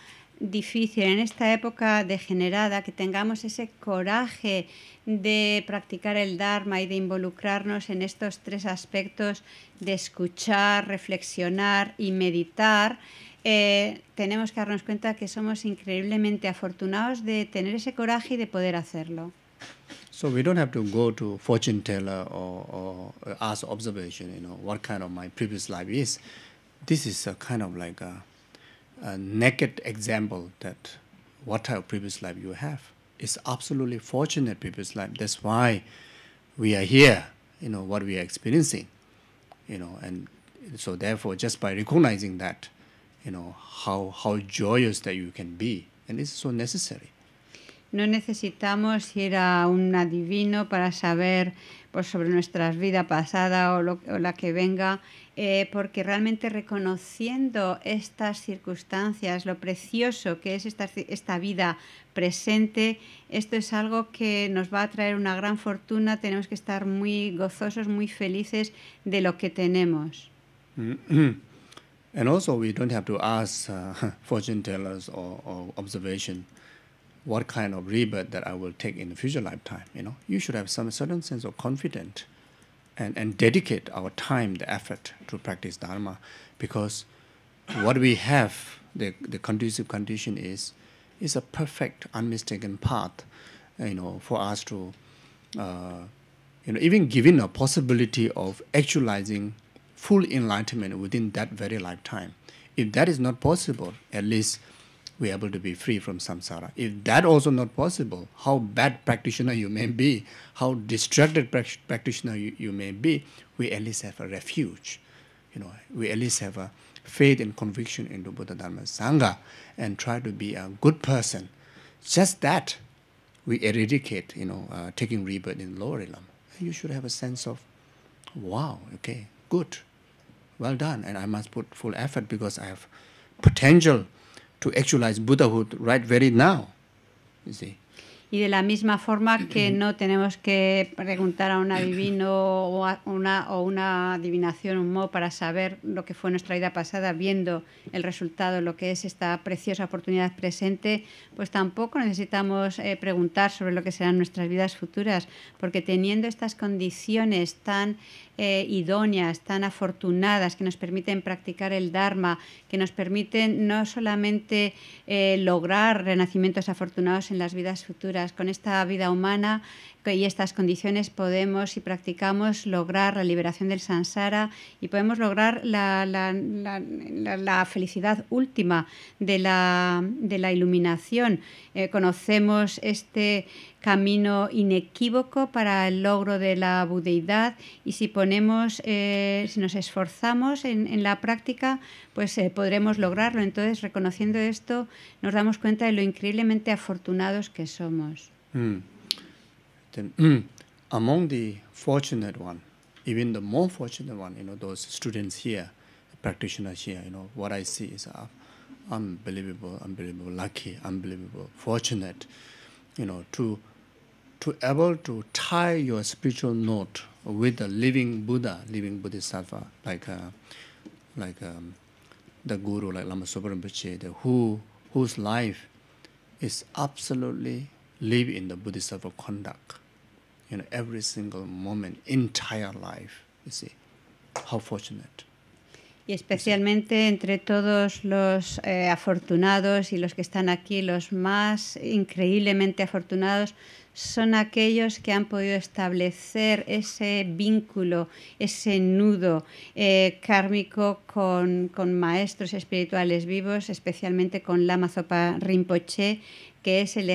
difícil, en esta época degenerada, que tengamos ese coraje de practicar el Dharma y de involucrarnos en estos tres aspectos de escuchar, reflexionar y meditar, eh, tenemos que darnos cuenta que somos increíblemente afortunados de tener ese coraje y de poder hacerlo. So we don't have to fortune teller or, or ask observation, you know, what kind of my previous a naked example that what type of previous life you have. It's absolutely fortunate previous life. That's why we are here, you know, what we are experiencing, you know, and so therefore just by recognizing that, you know, how, how joyous that you can be, and it's so necessary. No necesitamos ir a un adivino para saber Pues, sobre nuestra vida pasada o, la que venga, eh, porque realmente reconociendo estas circunstancias, lo precioso que es esta, esta vida presente, esto es algo que nos va a traer una gran fortuna, tenemos que estar muy gozosos, muy felices de lo que tenemos. Mm-hmm. And also we don't have to ask uh, fortune tellers or what kind of rebirth that I will take in the future lifetime. You know, you should have some certain sense of confidence and, and dedicate our time, the effort to practice Dharma because what we have, the, the conducive condition is, is a perfect, unmistaken path, you know, for us to, uh, you know, even given a possibility of actualizing full enlightenment within that very lifetime. If that is not possible, at least we are able to be free from samsara. If that also not possible, how bad practitioner you may be, how distracted practitioner you, you may be, we at least have a refuge. You know, we at least have a faith and conviction into Buddha Dharma Sangha and try to be a good person. Just that we eradicate, you know, uh, taking rebirth in lower realm. You should have a sense of, wow, okay, good, well done, and I must put full effort because I have potential to actualize Buddhahood right very now. You see. Y de la misma forma que no tenemos que preguntar a un adivino o, una, o una adivinación, un mo, para saber lo que fue nuestra vida pasada, viendo el resultado, lo que es esta preciosa oportunidad presente, pues tampoco necesitamos eh, preguntar sobre lo que serán nuestras vidas futuras, porque teniendo estas condiciones tan eh, idóneas, tan afortunadas, que nos permiten practicar el Dharma, que nos permiten no solamente eh, lograr renacimientos afortunados en las vidas futuras, con esta vida humana y estas condiciones podemos, si practicamos, lograr la liberación del sansara y podemos lograr la, felicidad última de la, iluminación. Eh, conocemos este camino inequívoco para el logro de la budeidad y si ponemos, eh, si nos esforzamos en, la práctica, pues eh, podremos lograrlo. Entonces, reconociendo esto, nos damos cuenta de lo increíblemente afortunados que somos. Mm. then mm. among the fortunate one even the more fortunate one you know those students here the practitioners here you know what i see is uh, unbelievable unbelievable lucky unbelievable fortunate you know to to able to tie your spiritual knot with the living buddha living bodhisattva like a uh, like um, the guru like lama sobram bache the who whose life is absolutely live in the bodhisattva conduct Y especialmente entre todos los eh, afortunados y los que están aquí, los más increíblemente afortunados son aquellos que han podido establecer ese vínculo, ese nudo eh, kármico con, con, maestros espirituales vivos, especialmente con Lama Zopa Rinpoche, que es, el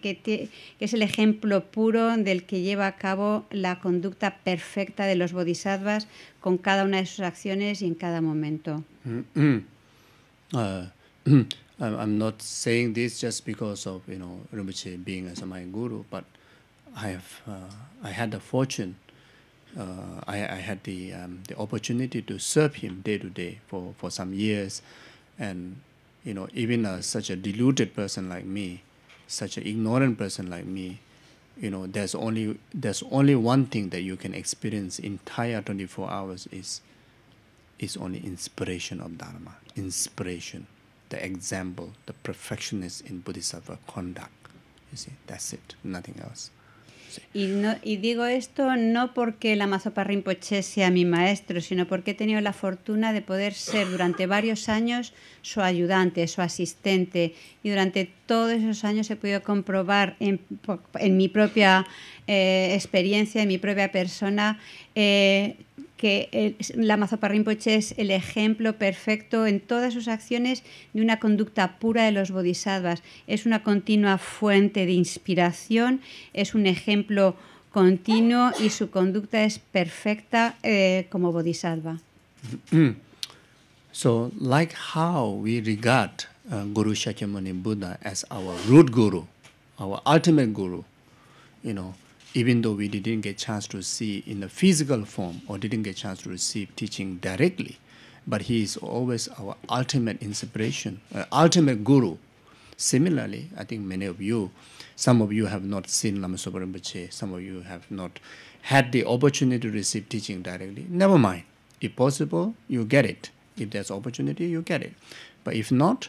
que, que es el ejemplo puro del que lleva a cabo la conducta perfecta de los bodhisattvas con cada una de sus acciones y en cada momento. Mm -hmm. uh, I'm not saying this just because of you know Rinpoche being as my guru, but I have uh, I had the fortune, uh, I, I had the um, the opportunity to serve him day to day for for some years, and you know, even a, uh, such a deluded person like me, such an ignorant person like me, you know, there's only there's only one thing that you can experience entire 24 hours is is only inspiration of Dharma, inspiration, the example, the perfectionist in Bodhisattva conduct. You see, that's it, nothing else. Y, digo esto no porque la Mazopa Rinpoche sea mi maestro, sino porque he tenido la fortuna de poder ser durante varios años su ayudante, su asistente. Y durante todos esos años he podido comprobar en, mi propia eh, experiencia, en mi propia persona, eh, que el, la es el ejemplo perfecto en todas sus acciones de una conducta pura de los bodhisattvas. Es una continua fuente de inspiración, es un ejemplo continuo y su conducta es perfecta eh, como bodhisattva. So, like how we regard uh, Guru Shakyamuni Buddha as our root guru, our ultimate guru, you know, even though we didn't get chance to see in the physical form or didn't get chance to receive teaching directly but he is always our ultimate inspiration uh, ultimate guru similarly i think many of you some of you have not seen lama sobrim bache some of you have not had the opportunity to receive teaching directly never mind if possible you get it if there's opportunity you get it but if not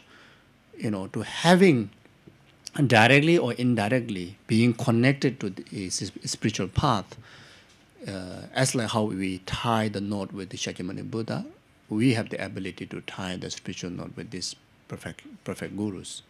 you know to having directly or indirectly being connected to the eh, spiritual path, uh, as like how we tie the knot with the Shakyamuni Buddha, we have the ability to tie the spiritual knot with these perfect, perfect gurus.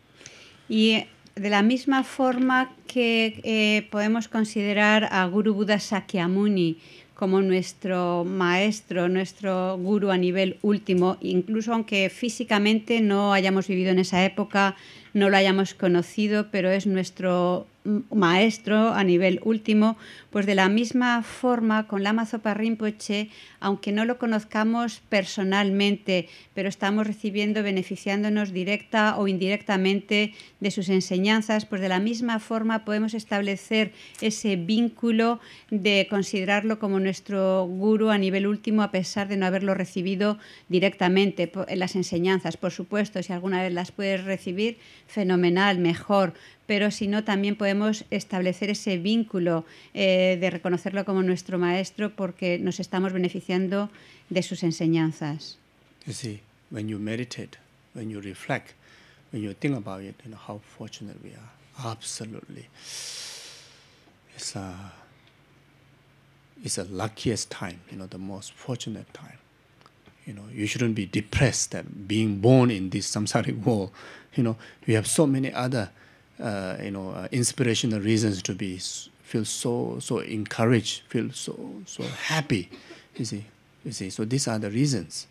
Y de la misma forma que eh, podemos considerar a Guru Buddha Shakyamuni como nuestro maestro, nuestro gurú a nivel último, incluso aunque físicamente no hayamos vivido en esa época, no lo hayamos conocido, pero es nuestro maestro a nivel último, pues de la misma forma con Lama Zopa Rinpoche, aunque no lo conozcamos personalmente, pero estamos recibiendo, beneficiándonos directa o indirectamente de sus enseñanzas, pues de la misma forma podemos establecer ese vínculo de considerarlo como nuestro guru a nivel último, a pesar de no haberlo recibido directamente en las enseñanzas. Por supuesto, si alguna vez las puedes recibir, fenomenal, mejor, pero si no, también podemos establecer ese vínculo eh, de reconocerlo como nuestro maestro porque nos estamos beneficiando de sus enseñanzas. Cuando when you meditate, when you reflect, when you think about it, you know how fortunate we are. Absolutely. It's a, uh, it's the luckiest time, you know, the most fortunate time. You know, you shouldn't be depressed that being born in this samsaric world, you know, we have so many other uh, you know, uh, inspirational reasons to be feel so so encouraged, feel so so happy. You see, you see. So these are the reasons,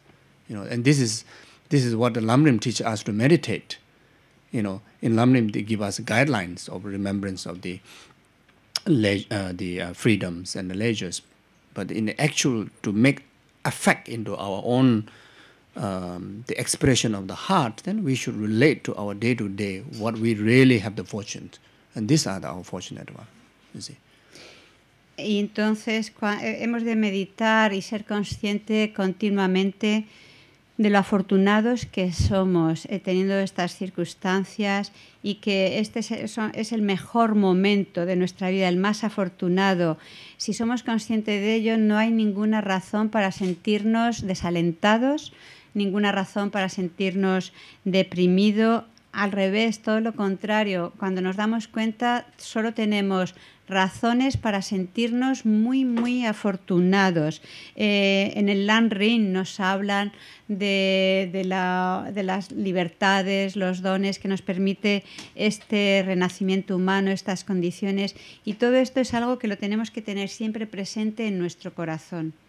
you know. And this is this is what the Lamrim teach us to meditate. You know, in Lamrim they give us guidelines of remembrance of the uh, the uh, freedoms and the leisures, but in the actual to make effect into our own um, the of the heart, then we should relate to our day to day what we really have the And Y entonces eh, hemos de meditar y ser consciente continuamente de lo afortunados que somos eh, teniendo estas circunstancias y que este es, eh, es, el mejor momento de nuestra vida, el más afortunado. Si somos conscientes de ello, no hay ninguna razón para sentirnos desalentados, ninguna razón para sentirnos deprimido. Al revés, todo lo contrario, cuando nos damos cuenta solo tenemos razones para sentirnos muy, muy afortunados. Eh, en el Land Ring nos hablan de, de, las libertades, los dones que nos permite este renacimiento humano, estas condiciones, y todo esto es algo que lo tenemos que tener siempre presente en nuestro corazón.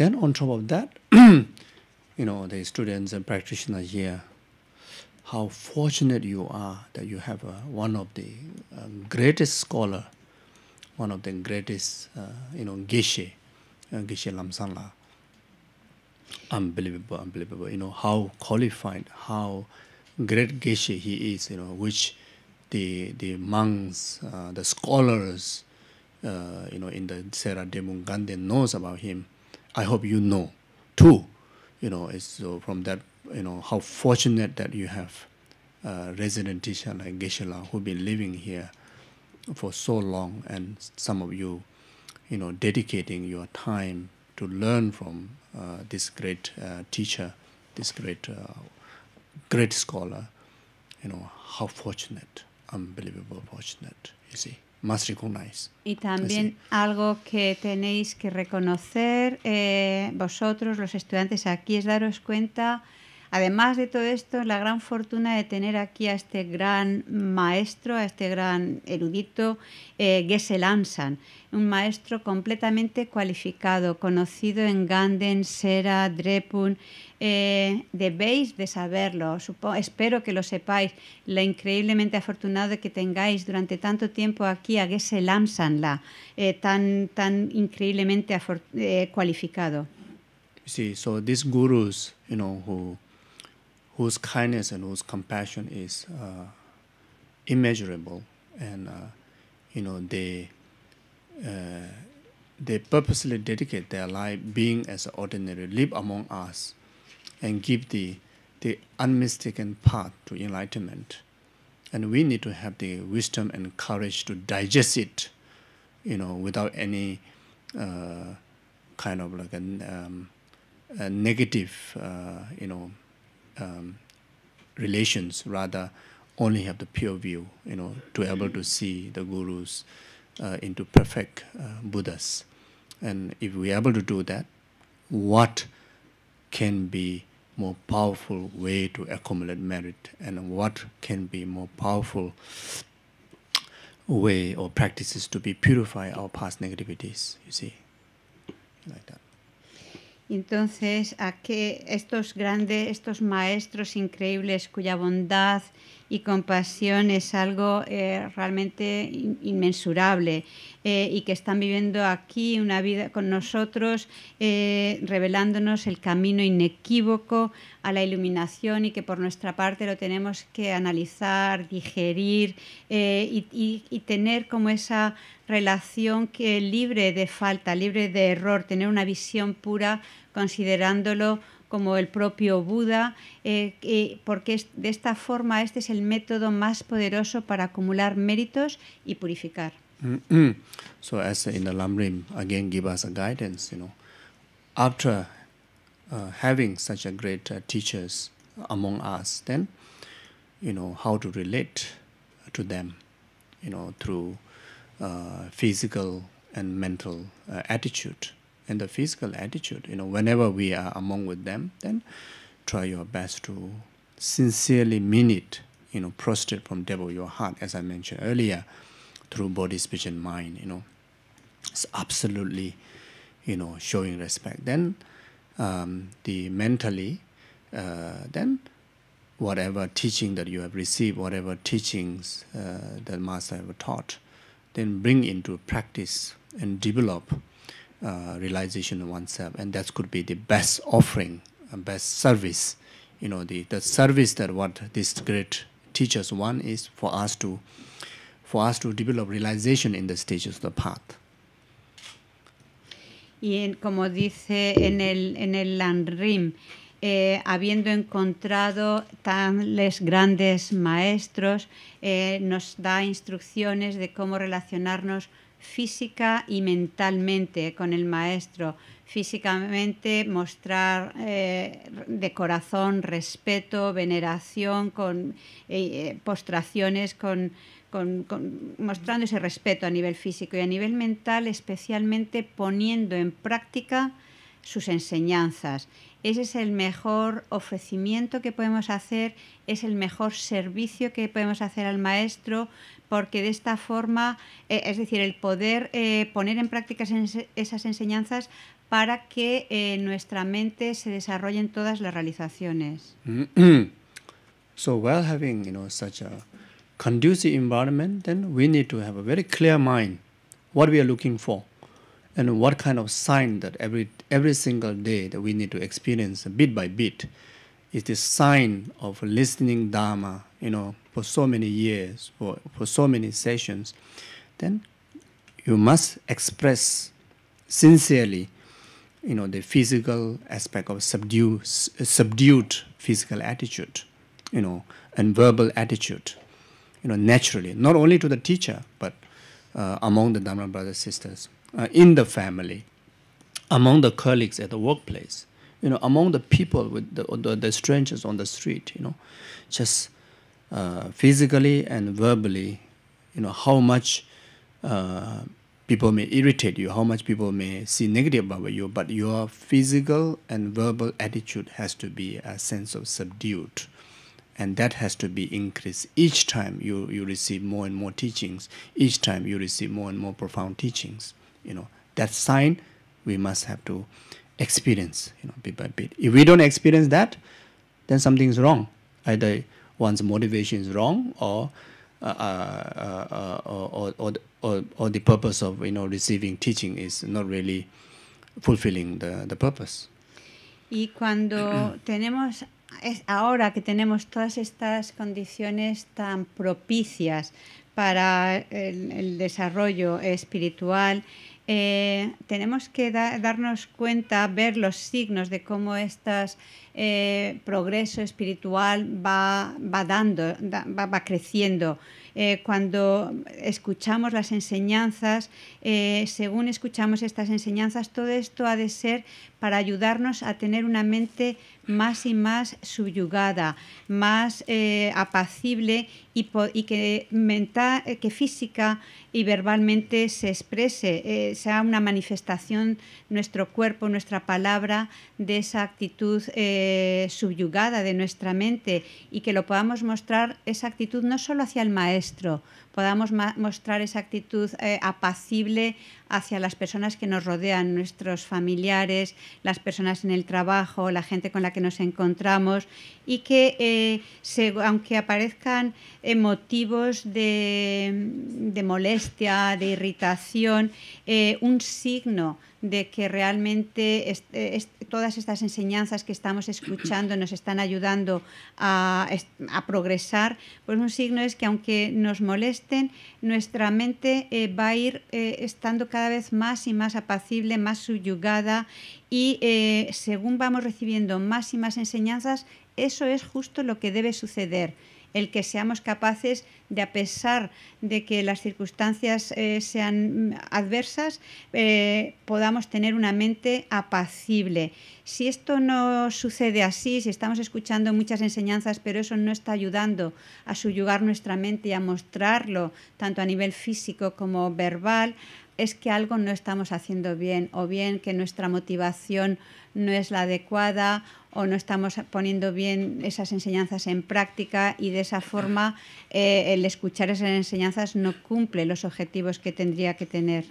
Then on top of that, you know, the students and practitioners here, how fortunate you are that you have one of the uh, greatest scholar, one of the greatest, uh, you know, Geshe, uh, Geshe Lamsanla. Unbelievable, unbelievable. You know, how qualified, how great Geshe he is, you know, which the, the monks, uh, the scholars, uh, you know, in the Sierra de knows about him. I hope you know too. You know, it's so uh, from that, you know, how fortunate that you have a resident teacher like Geshe la who've been living here for so long and some of you, you know, dedicating your time to learn from uh, this great uh, teacher, this great, uh, great scholar. You know, how fortunate, unbelievable fortunate, you see. más Y también algo que tenéis que reconocer eh, vosotros, los estudiantes aquí, es daros cuenta Además de todo esto, la gran fortuna de tener aquí a este gran maestro, a este gran erudito, eh, Gessel Ansan, un maestro completamente cualificado, conocido en Ganden, Sera, Drepun. Eh, debéis de saberlo, espero que lo sepáis, la increíblemente afortunada que tengáis durante tanto tiempo aquí a Gessel lanzan eh, tan, tan increíblemente eh, cualificado. Sí, so these gurus, you know, who whose kindness and whose compassion is uh, immeasurable, and uh, you know they uh, they purposely dedicate their life, being as ordinary, live among us, and give the the unmistaken path to enlightenment. And we need to have the wisdom and courage to digest it, you know, without any uh, kind of like um, a negative, uh, you know um, relations rather only have the pure view you know to able to see the gurus uh, into perfect uh, buddhas and if we are able to do that what can be more powerful way to accumulate merit and what can be more powerful way or practices to be purify our past negativities you see like that Entonces, a que estos grandes, estos maestros increíbles cuya bondad y compasión es algo eh, realmente inmensurable eh, y que están viviendo aquí una vida con nosotros, eh, revelándonos el camino inequívoco a la iluminación y que por nuestra parte lo tenemos que analizar, digerir eh, y, tener como esa relación que libre de falta, libre de error, tener una visión pura considerándolo como el propio Buda, porque de esta forma este es el método más poderoso para acumular méritos y purificar. so as in the Lamrim, again give us a guidance, you know. After uh, having such a great uh, teachers among us, then, you know, how to relate to them, you know, through uh, physical and mental uh, attitude. And the physical attitude, you know, whenever we are among with them, then try your best to sincerely mean it, you know, prostrate from devil your heart, as I mentioned earlier through body, speech, and mind. You know, it's absolutely, you know, showing respect. Then um, the mentally, uh, then whatever teaching that you have received, whatever teachings uh, that master have taught, then bring into practice and develop uh, realization of oneself, and that could be the best offering, uh, best service. You know, the the service that what these great teachers want is for us to to develop in stages of the path. Y como dice en el, en el eh, habiendo encontrado tales grandes maestros, eh, nos da instrucciones de cómo relacionarnos física y mentalmente con el maestro. Físicamente mostrar eh, de corazón respeto, veneración, con postraciones con con, mostrando ese respeto a nivel físico y a nivel mental, especialmente poniendo en práctica sus enseñanzas. Ese es el mejor ofrecimiento que podemos hacer, es el mejor servicio que podemos hacer al maestro, porque de esta forma, eh, es decir, el poder eh, poner en práctica esas enseñanzas para que eh, nuestra mente se desarrollen todas las realizaciones. Mm-hmm. so while having, you know, such a conducive environment, then we need to have a very clear mind what we are looking for and what kind of sign that every every single day that we need to experience bit by bit is the sign of listening dharma you know for so many years for, for so many sessions then you must express sincerely you know the physical aspect of subdued subdued physical attitude you know and verbal attitude you know, naturally, not only to the teacher, but uh, among the Dharma brothers and sisters, uh, in the family, among the colleagues at the workplace, you know, among the people with the, the, the strangers on the street, you know, just uh, physically and verbally, you know, how much uh, people may irritate you, how much people may see negative about you, but your physical and verbal attitude has to be a sense of subdued and that has to be increased each time you, you receive more and more teachings each time you receive more and more profound teachings you know that sign we must have to experience you know bit by bit if we don't experience that then something is wrong either one's motivation is wrong or uh, uh, uh, or, or, or, or the purpose of you know receiving teaching is not really fulfilling the, the purpose. Y cuando tenemos ahora que tenemos todas estas condiciones tan propicias para el, desarrollo espiritual, eh, tenemos que darnos cuenta, ver los signos de cómo este progreso espiritual va, dando, va, creciendo. Eh, cuando escuchamos las enseñanzas, según escuchamos estas enseñanzas, todo esto ha de ser para ayudarnos a tener una mente más y más subyugada, más eh, apacible y, que, mental, eh, que física y verbalmente se exprese, eh, sea una manifestación nuestro cuerpo, nuestra palabra, de esa actitud subyugada de nuestra mente y que lo podamos mostrar esa actitud no solo hacia el maestro, podamos mostrar esa actitud eh, apacible hacia las personas que nos rodean, nuestros familiares, las personas en el trabajo, la gente con la que nos encontramos y que eh, aunque aparezcan motivos de, molestia, de irritación, eh, un signo de que realmente todas estas enseñanzas que estamos escuchando nos están ayudando a, progresar, pues un signo es que aunque nos molesten, nuestra mente eh, va a ir eh, estando cada vez más y más apacible, más subyugada y eh, según vamos recibiendo más y más enseñanzas, eso es justo lo que debe suceder el que seamos capaces de, a pesar de que las circunstancias eh, sean adversas, eh, podamos tener una mente apacible. Si esto no sucede así, si estamos escuchando muchas enseñanzas, pero eso no está ayudando a subyugar nuestra mente y a mostrarlo, tanto a nivel físico como verbal, es que algo no estamos haciendo bien o bien que nuestra motivación no es la adecuada o no estamos poniendo bien esas enseñanzas en práctica y de esa forma eh, el escuchar esas enseñanzas no cumple los objetivos que tendría que tener.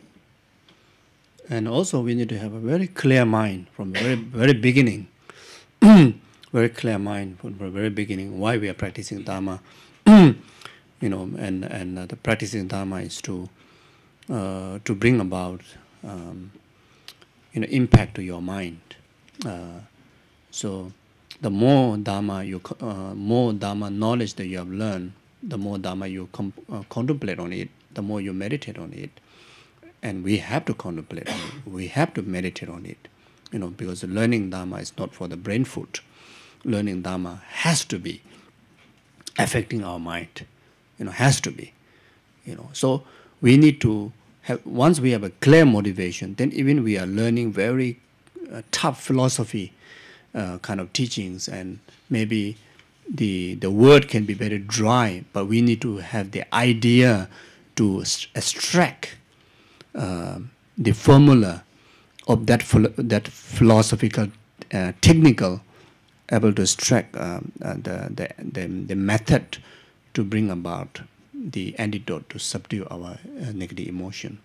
And also we need to have a very clear mind from the very, very beginning. very clear mind from the very beginning why we are practicing Dharma. you know, and, and uh, the practicing Dharma is to, uh, to bring about um, you know, impact to your mind. Uh, So the more Dharma you, uh, more Dharma knowledge that you have learned, the more Dharma you uh, contemplate on it, the more you meditate on it. And we have to contemplate on it. We have to meditate on it, you know, because learning Dharma is not for the brain food. Learning Dharma has to be affecting our mind, you know, has to be, you know. So we need to have, once we have a clear motivation, then even we are learning very uh, tough philosophy, uh, kind of teachings and maybe the the word can be very dry, but we need to have the idea to extract uh, the formula of that philo that philosophical uh, technical able to extract um, uh, the, the, the the method to bring about the antidote to subdue our uh, negative emotion,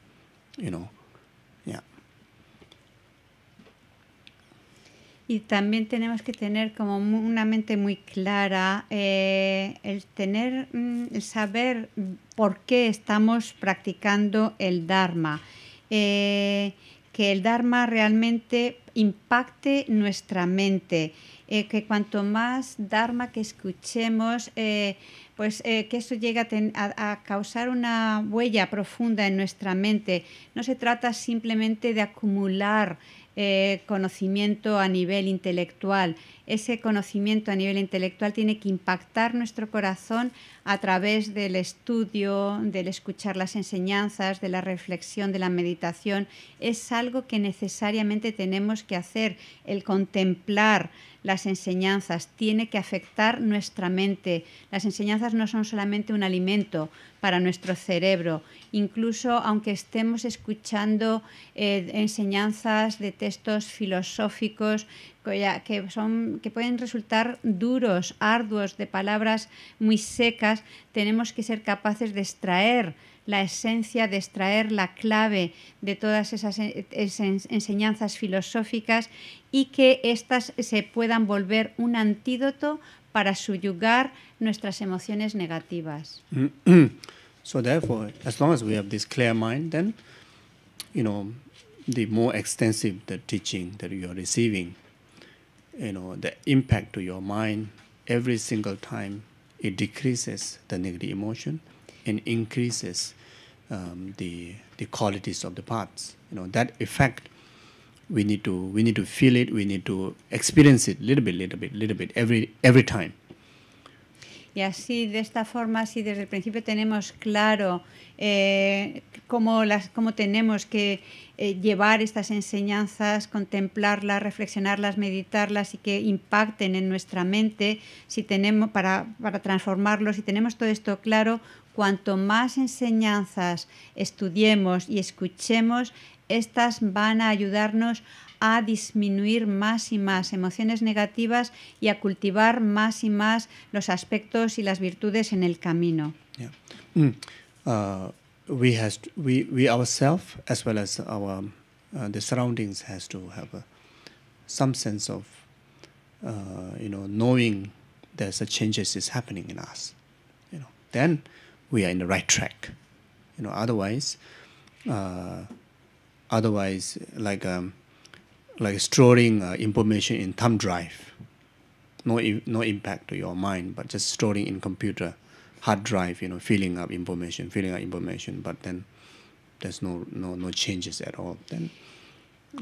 you know. y también tenemos que tener como una mente muy clara, eh, el tener, mm, saber por qué estamos practicando el Dharma, eh, que el Dharma realmente impacte nuestra mente, eh, que cuanto más Dharma que escuchemos, pues que eso llega a, causar una huella profunda en nuestra mente. No se trata simplemente de acumular eh, conocimiento a nivel intelectual. Ese conocimiento a nivel intelectual tiene que impactar nuestro corazón a través del estudio, del escuchar las enseñanzas, de la reflexión, de la meditación. Es algo que necesariamente tenemos que hacer. El contemplar las enseñanzas tiene que afectar nuestra mente. Las enseñanzas no son solamente un alimento, para nuestro cerebro, incluso aunque estemos escuchando eh, enseñanzas de textos filosóficos que, son, que pueden resultar duros, arduos, de palabras muy secas, tenemos que ser capaces de extraer la esencia, de extraer la clave de todas esas enseñanzas filosóficas y que éstas se puedan volver un antídoto para subyugar nuestras emociones negativas. so therefore, as long as we have this clear mind, then you know the more extensive the teaching that you are receiving, you know the impact to your mind every single time it decreases the negative emotion and increases um, the the qualities of the parts. You know that effect we need to we need to feel it we need to experience it little bit little bit little bit every every time Y así, de esta forma, si desde el principio tenemos claro eh, cómo, las, cómo tenemos que eh, llevar estas enseñanzas, contemplarlas, reflexionarlas, meditarlas y que impacten en nuestra mente si tenemos, para, para transformarlos, si tenemos todo esto claro, cuanto más enseñanzas estudiemos y escuchemos, estas van a ayudarnos a a disminuir más y más emociones negativas y a cultivar más y más los aspectos y las virtudes en el camino. Mm. Uh, we has to, we we ourselves as well as our um, uh, the surroundings has to have some sense of uh, you know knowing there's a changes is happening in us. You know, then we are in the right track. You know, otherwise, uh, otherwise like. Um, like storing uh, information in thumb drive. No, no impact to your mind, but just storing in computer, hard drive, you know, filling up information, filling up information, but then there's no, no, no changes at all. Then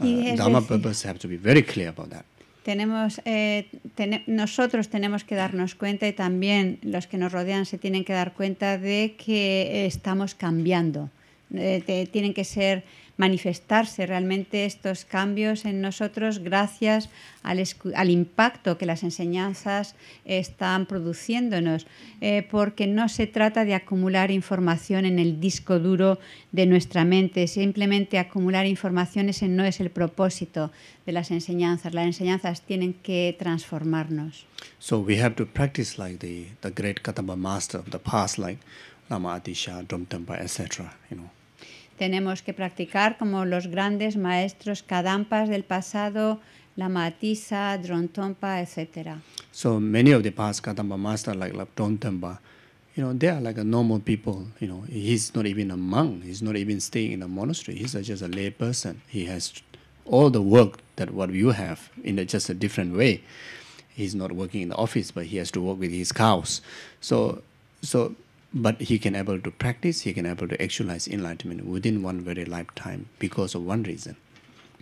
uh, Dharma purpose have to be very clear about that. Tenemos, eh, ten nosotros tenemos que darnos cuenta y también los que nos rodean se tienen que dar cuenta de que estamos cambiando. Eh, tienen que ser manifestarse realmente estos cambios en nosotros gracias al, impacto que las enseñanzas están produciéndonos, eh, porque no se trata de acumular información en el disco duro de nuestra mente, simplemente acumular información ese no es el propósito de las enseñanzas, las enseñanzas tienen que transformarnos. So we have to practice like the, great Katamba master of the past, like Lama etc. You tenemos que practicar como los grandes maestros Kadampas del pasado, la matisa Drontompa, etc. So many of the past Kadampa masters like, La Drontompa, you know, they are like a normal people. You know, he's not even a monk. He's not even staying in a monastery. He's just a lay person. He has all the work that what you have in a, just a different way. He's not working in the office, but he has to work with his cows. So, so but he can able to practice he can able to actualize enlightenment within one very lifetime because of one reason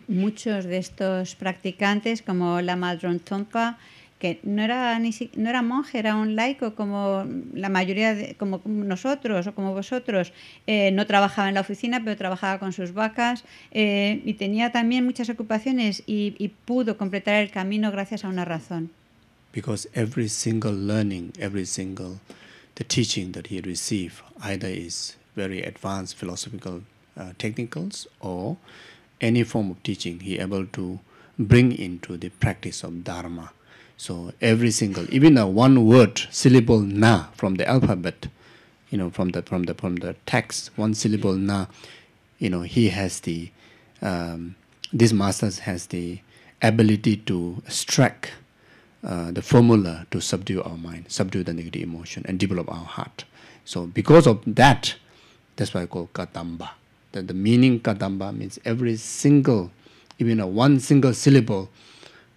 muchos de estos practicantes como Lama Tsongpa que no era ni no era monje era un laico como la mayoría de, como nosotros o como vosotros eh, no trabajaba en la oficina pero trabajaba con sus vacas eh, y tenía también muchas ocupaciones y, y pudo completar el camino gracias a una razón because every single learning every single the teaching that he received either is very advanced philosophical uh, technicals or any form of teaching he able to bring into the practice of dharma so every single even a one word syllable na from the alphabet you know from the from the from the text one syllable na you know he has the um, this master has the ability to strike. Uh, the formula to subdue our mind, subdue the negative emotion, and develop our heart. So because of that, that's why I call katamba. That the meaning katamba means every single, even a one single syllable,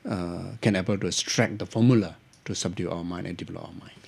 uh, can able to extract the formula to subdue our mind and develop our mind.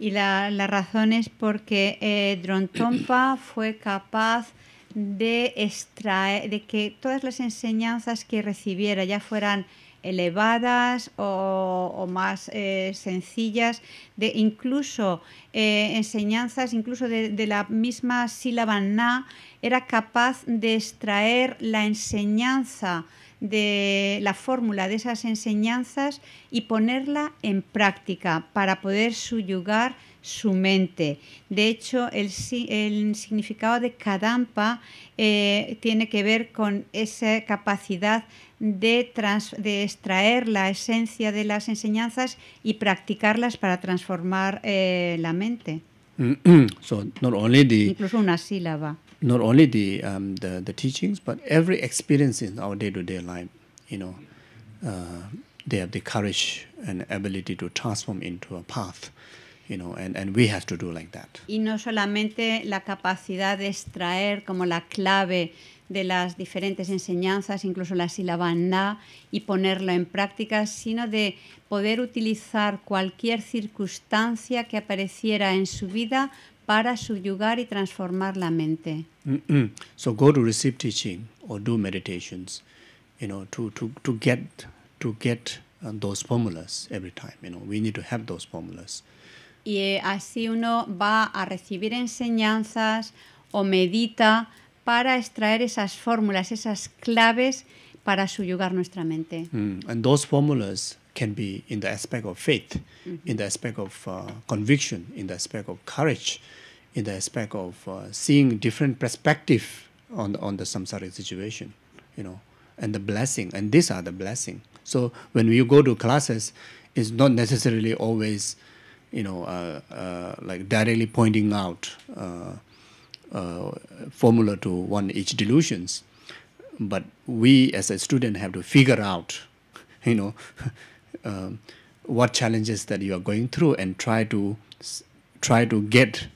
Y la, la razón es porque eh, Drontompa fue capaz de extraer, de que todas las enseñanzas que recibiera, ya fueran elevadas o, más eh, sencillas, de incluso eh, enseñanzas, incluso de, la misma sílaba na, era capaz de extraer la enseñanza de la fórmula de esas enseñanzas y ponerla en práctica para poder subyugar su mente. De hecho, el, el significado de Kadampa eh, tiene que ver con esa capacidad de, de, extraer la esencia de las enseñanzas y practicarlas para transformar eh, la mente. so not only the, Incluso una sílaba. Not only the, um, the, the teachings, but every experience in our day-to-day life, you know, uh, they have the courage and ability to transform into a path. You know, and, and we have to do like that. Y no solamente la capacidad de extraer como la clave de las diferentes enseñanzas, incluso la sílaba na, y ponerlo en práctica, sino de poder utilizar cualquier circunstancia que apareciera en su vida para subyugar y transformar la mente. Mm mind. So go to receive teaching or do meditations, you know, to, to, to get, to get uh, those formulas every time. You know, we need to have those formulas y eh, así uno va a recibir enseñanzas o medita para extraer esas fórmulas, esas claves para subyugar nuestra mente. Mm. And those formulas can be in the aspect of faith, mm -hmm. in the aspect of uh, conviction, in the aspect of courage, in the aspect of uh, seeing different perspective on the, on the samsaric situation, you know, and the blessing. And these are the blessing. So when you go to classes, it's not necessarily always you know, uh, uh, like directly pointing out uh, formula to one each delusions. But we as a student have to figure out, you know, um, what challenges that you are going through and try to try to get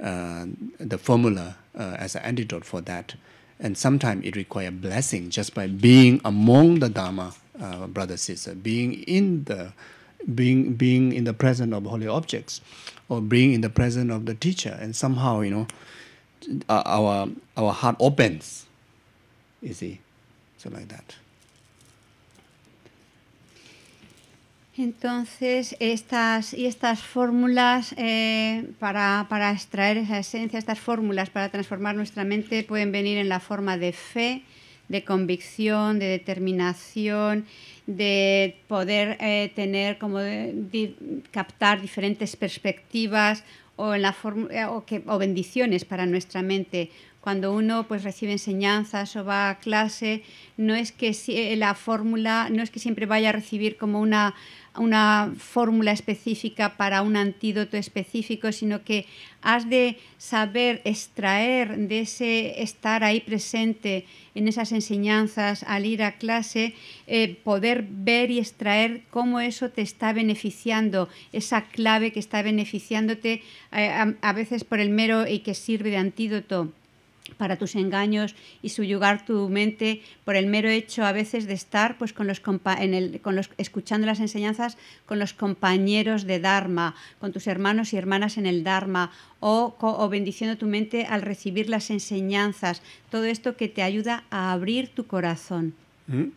uh, the formula uh, as an antidote for that. And sometimes it requires blessing just by being among the Dharma, uh, brother sister, being in the being being in the presence of holy objects or being in the presence of the teacher and somehow you know our our heart opens you see so like that Entonces, estas y estas fórmulas eh, para, para, extraer esa esencia, estas fórmulas para transformar nuestra mente pueden venir en la forma de fe, de convicción, de determinación de poder eh, tener como captar diferentes perspectivas o, en la eh, o, o bendiciones para nuestra mente cuando uno pues recibe enseñanzas o va a clase, no es que eh, la fórmula, no es que siempre vaya a recibir como una una fórmula específica para un antídoto específico, sino que has de saber extraer de ese estar ahí presente en esas enseñanzas al ir a clase, eh, poder ver y extraer cómo eso te está beneficiando, esa clave que está beneficiándote eh, a veces por el mero y que sirve de antídoto para tus engaños y subyugar tu mente por el mero hecho a veces de estar pues con los, con los escuchando las enseñanzas con los compañeros de dharma, con tus hermanos y hermanas en el dharma o, o bendiciendo tu mente al recibir las enseñanzas, todo esto que te ayuda a abrir tu corazón. Mm-hmm.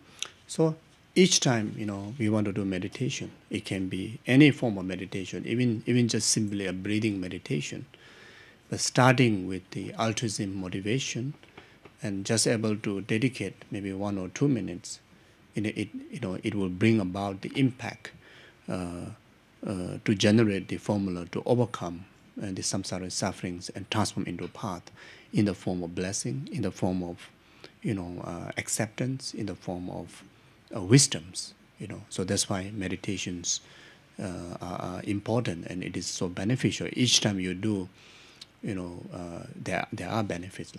So each time, you know, we want to do meditation, it can be any form of meditation, even just simply a breathing meditation. Uh, starting with the altruism motivation and just able to dedicate maybe one or two minutes, it, it you know, it will bring about the impact uh, uh, to generate the formula to overcome uh, the samsara sufferings and transform into a path in the form of blessing, in the form of you know uh, acceptance, in the form of uh, wisdoms. You know, so that's why meditations are important and it is so beneficial. Each time you do you uh, benefits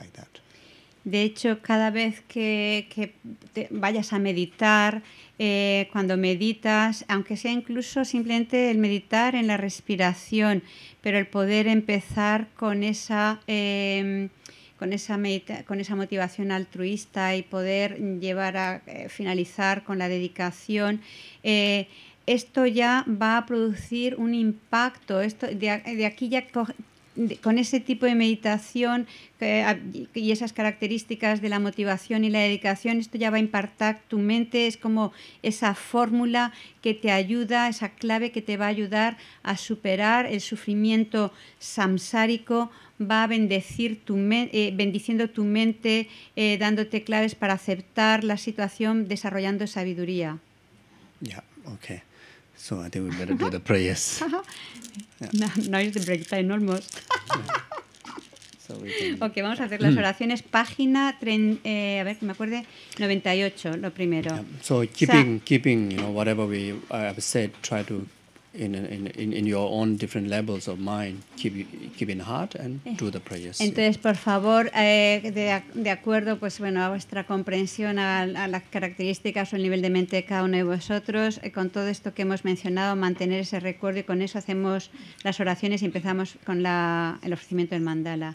De hecho, cada vez que, vayas a meditar, eh, cuando meditas, aunque sea incluso simplemente el meditar en la respiración, pero el poder empezar con esa, em, con esa, con esa motivación altruista y poder llevar a eh, finalizar con la dedicación, eh, esto ya va a producir un impacto. Esto, de, de aquí ya con ese tipo de meditación y esas características de la motivación y la dedicación, esto ya va a impactar tu mente, es como esa fórmula que te ayuda, esa clave que te va a ayudar a superar el sufrimiento samsárico, va a bendecir tu eh, bendiciendo tu mente, eh, dándote claves para aceptar la situación, desarrollando sabiduría. Ya, okay. So I think we better do the prayers. yeah. now, now is the break time almost. so we can... Ok, vamos a hacer las oraciones. Página, tren, eh, a ver que me acuerde, 98, lo primero. Yeah. So keeping, keeping, you know, whatever we uh, have said, try to en in, in your own different levels of mind, keep, keep heart eh. prayers. Entonces, por favor, eh, de, acuerdo pues, bueno, a vuestra comprensión, a, las características o el nivel de mente de cada uno de vosotros, eh, con todo esto que hemos mencionado, mantener ese recuerdo y con eso hacemos las oraciones y empezamos con la, el ofrecimiento del mandala.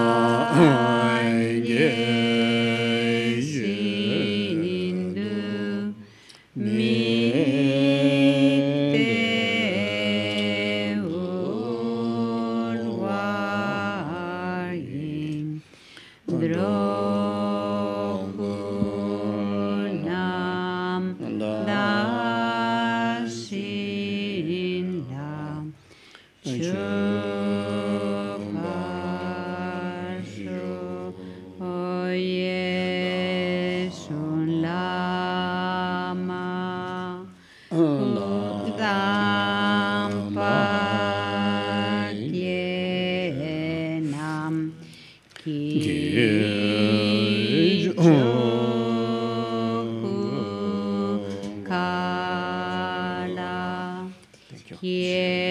Thank you. Yeah.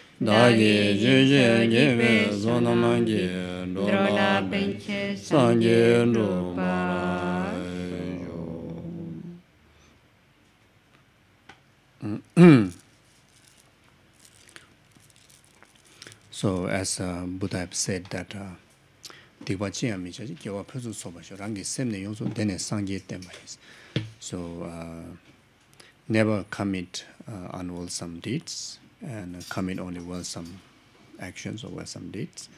ki chi chi ki pe su So as uh, Buddha have said that uh, dikwa chiya mi chachi kiawa phazu soba sho is. So uh, never commit uh, unwholesome deeds. and uh, only actions or some deeds.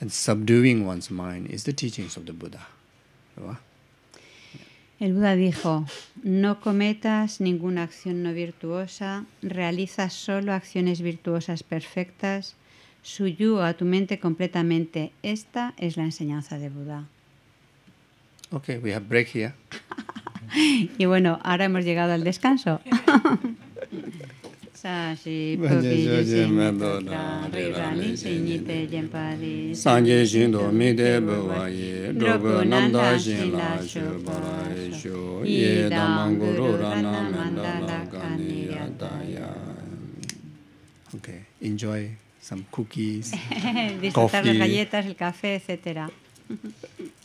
And subduing one's mind is the teachings of the Buddha. El Buda dijo, no cometas ninguna acción no virtuosa, realiza solo acciones virtuosas perfectas, a tu mente completamente. Esta es la enseñanza de Buda. Ok, we have break here. y bueno, ahora hemos llegado al descanso. साशि भवीजीम नन्दो न देवीनी चैनी ते जंपारे सांगेय शिन दो मिते बुद्ध वा ये डोबु नन्दो शिन ला शुपो वा ये जो ये दामंगुरो ला नन्दो गानियाताया ओके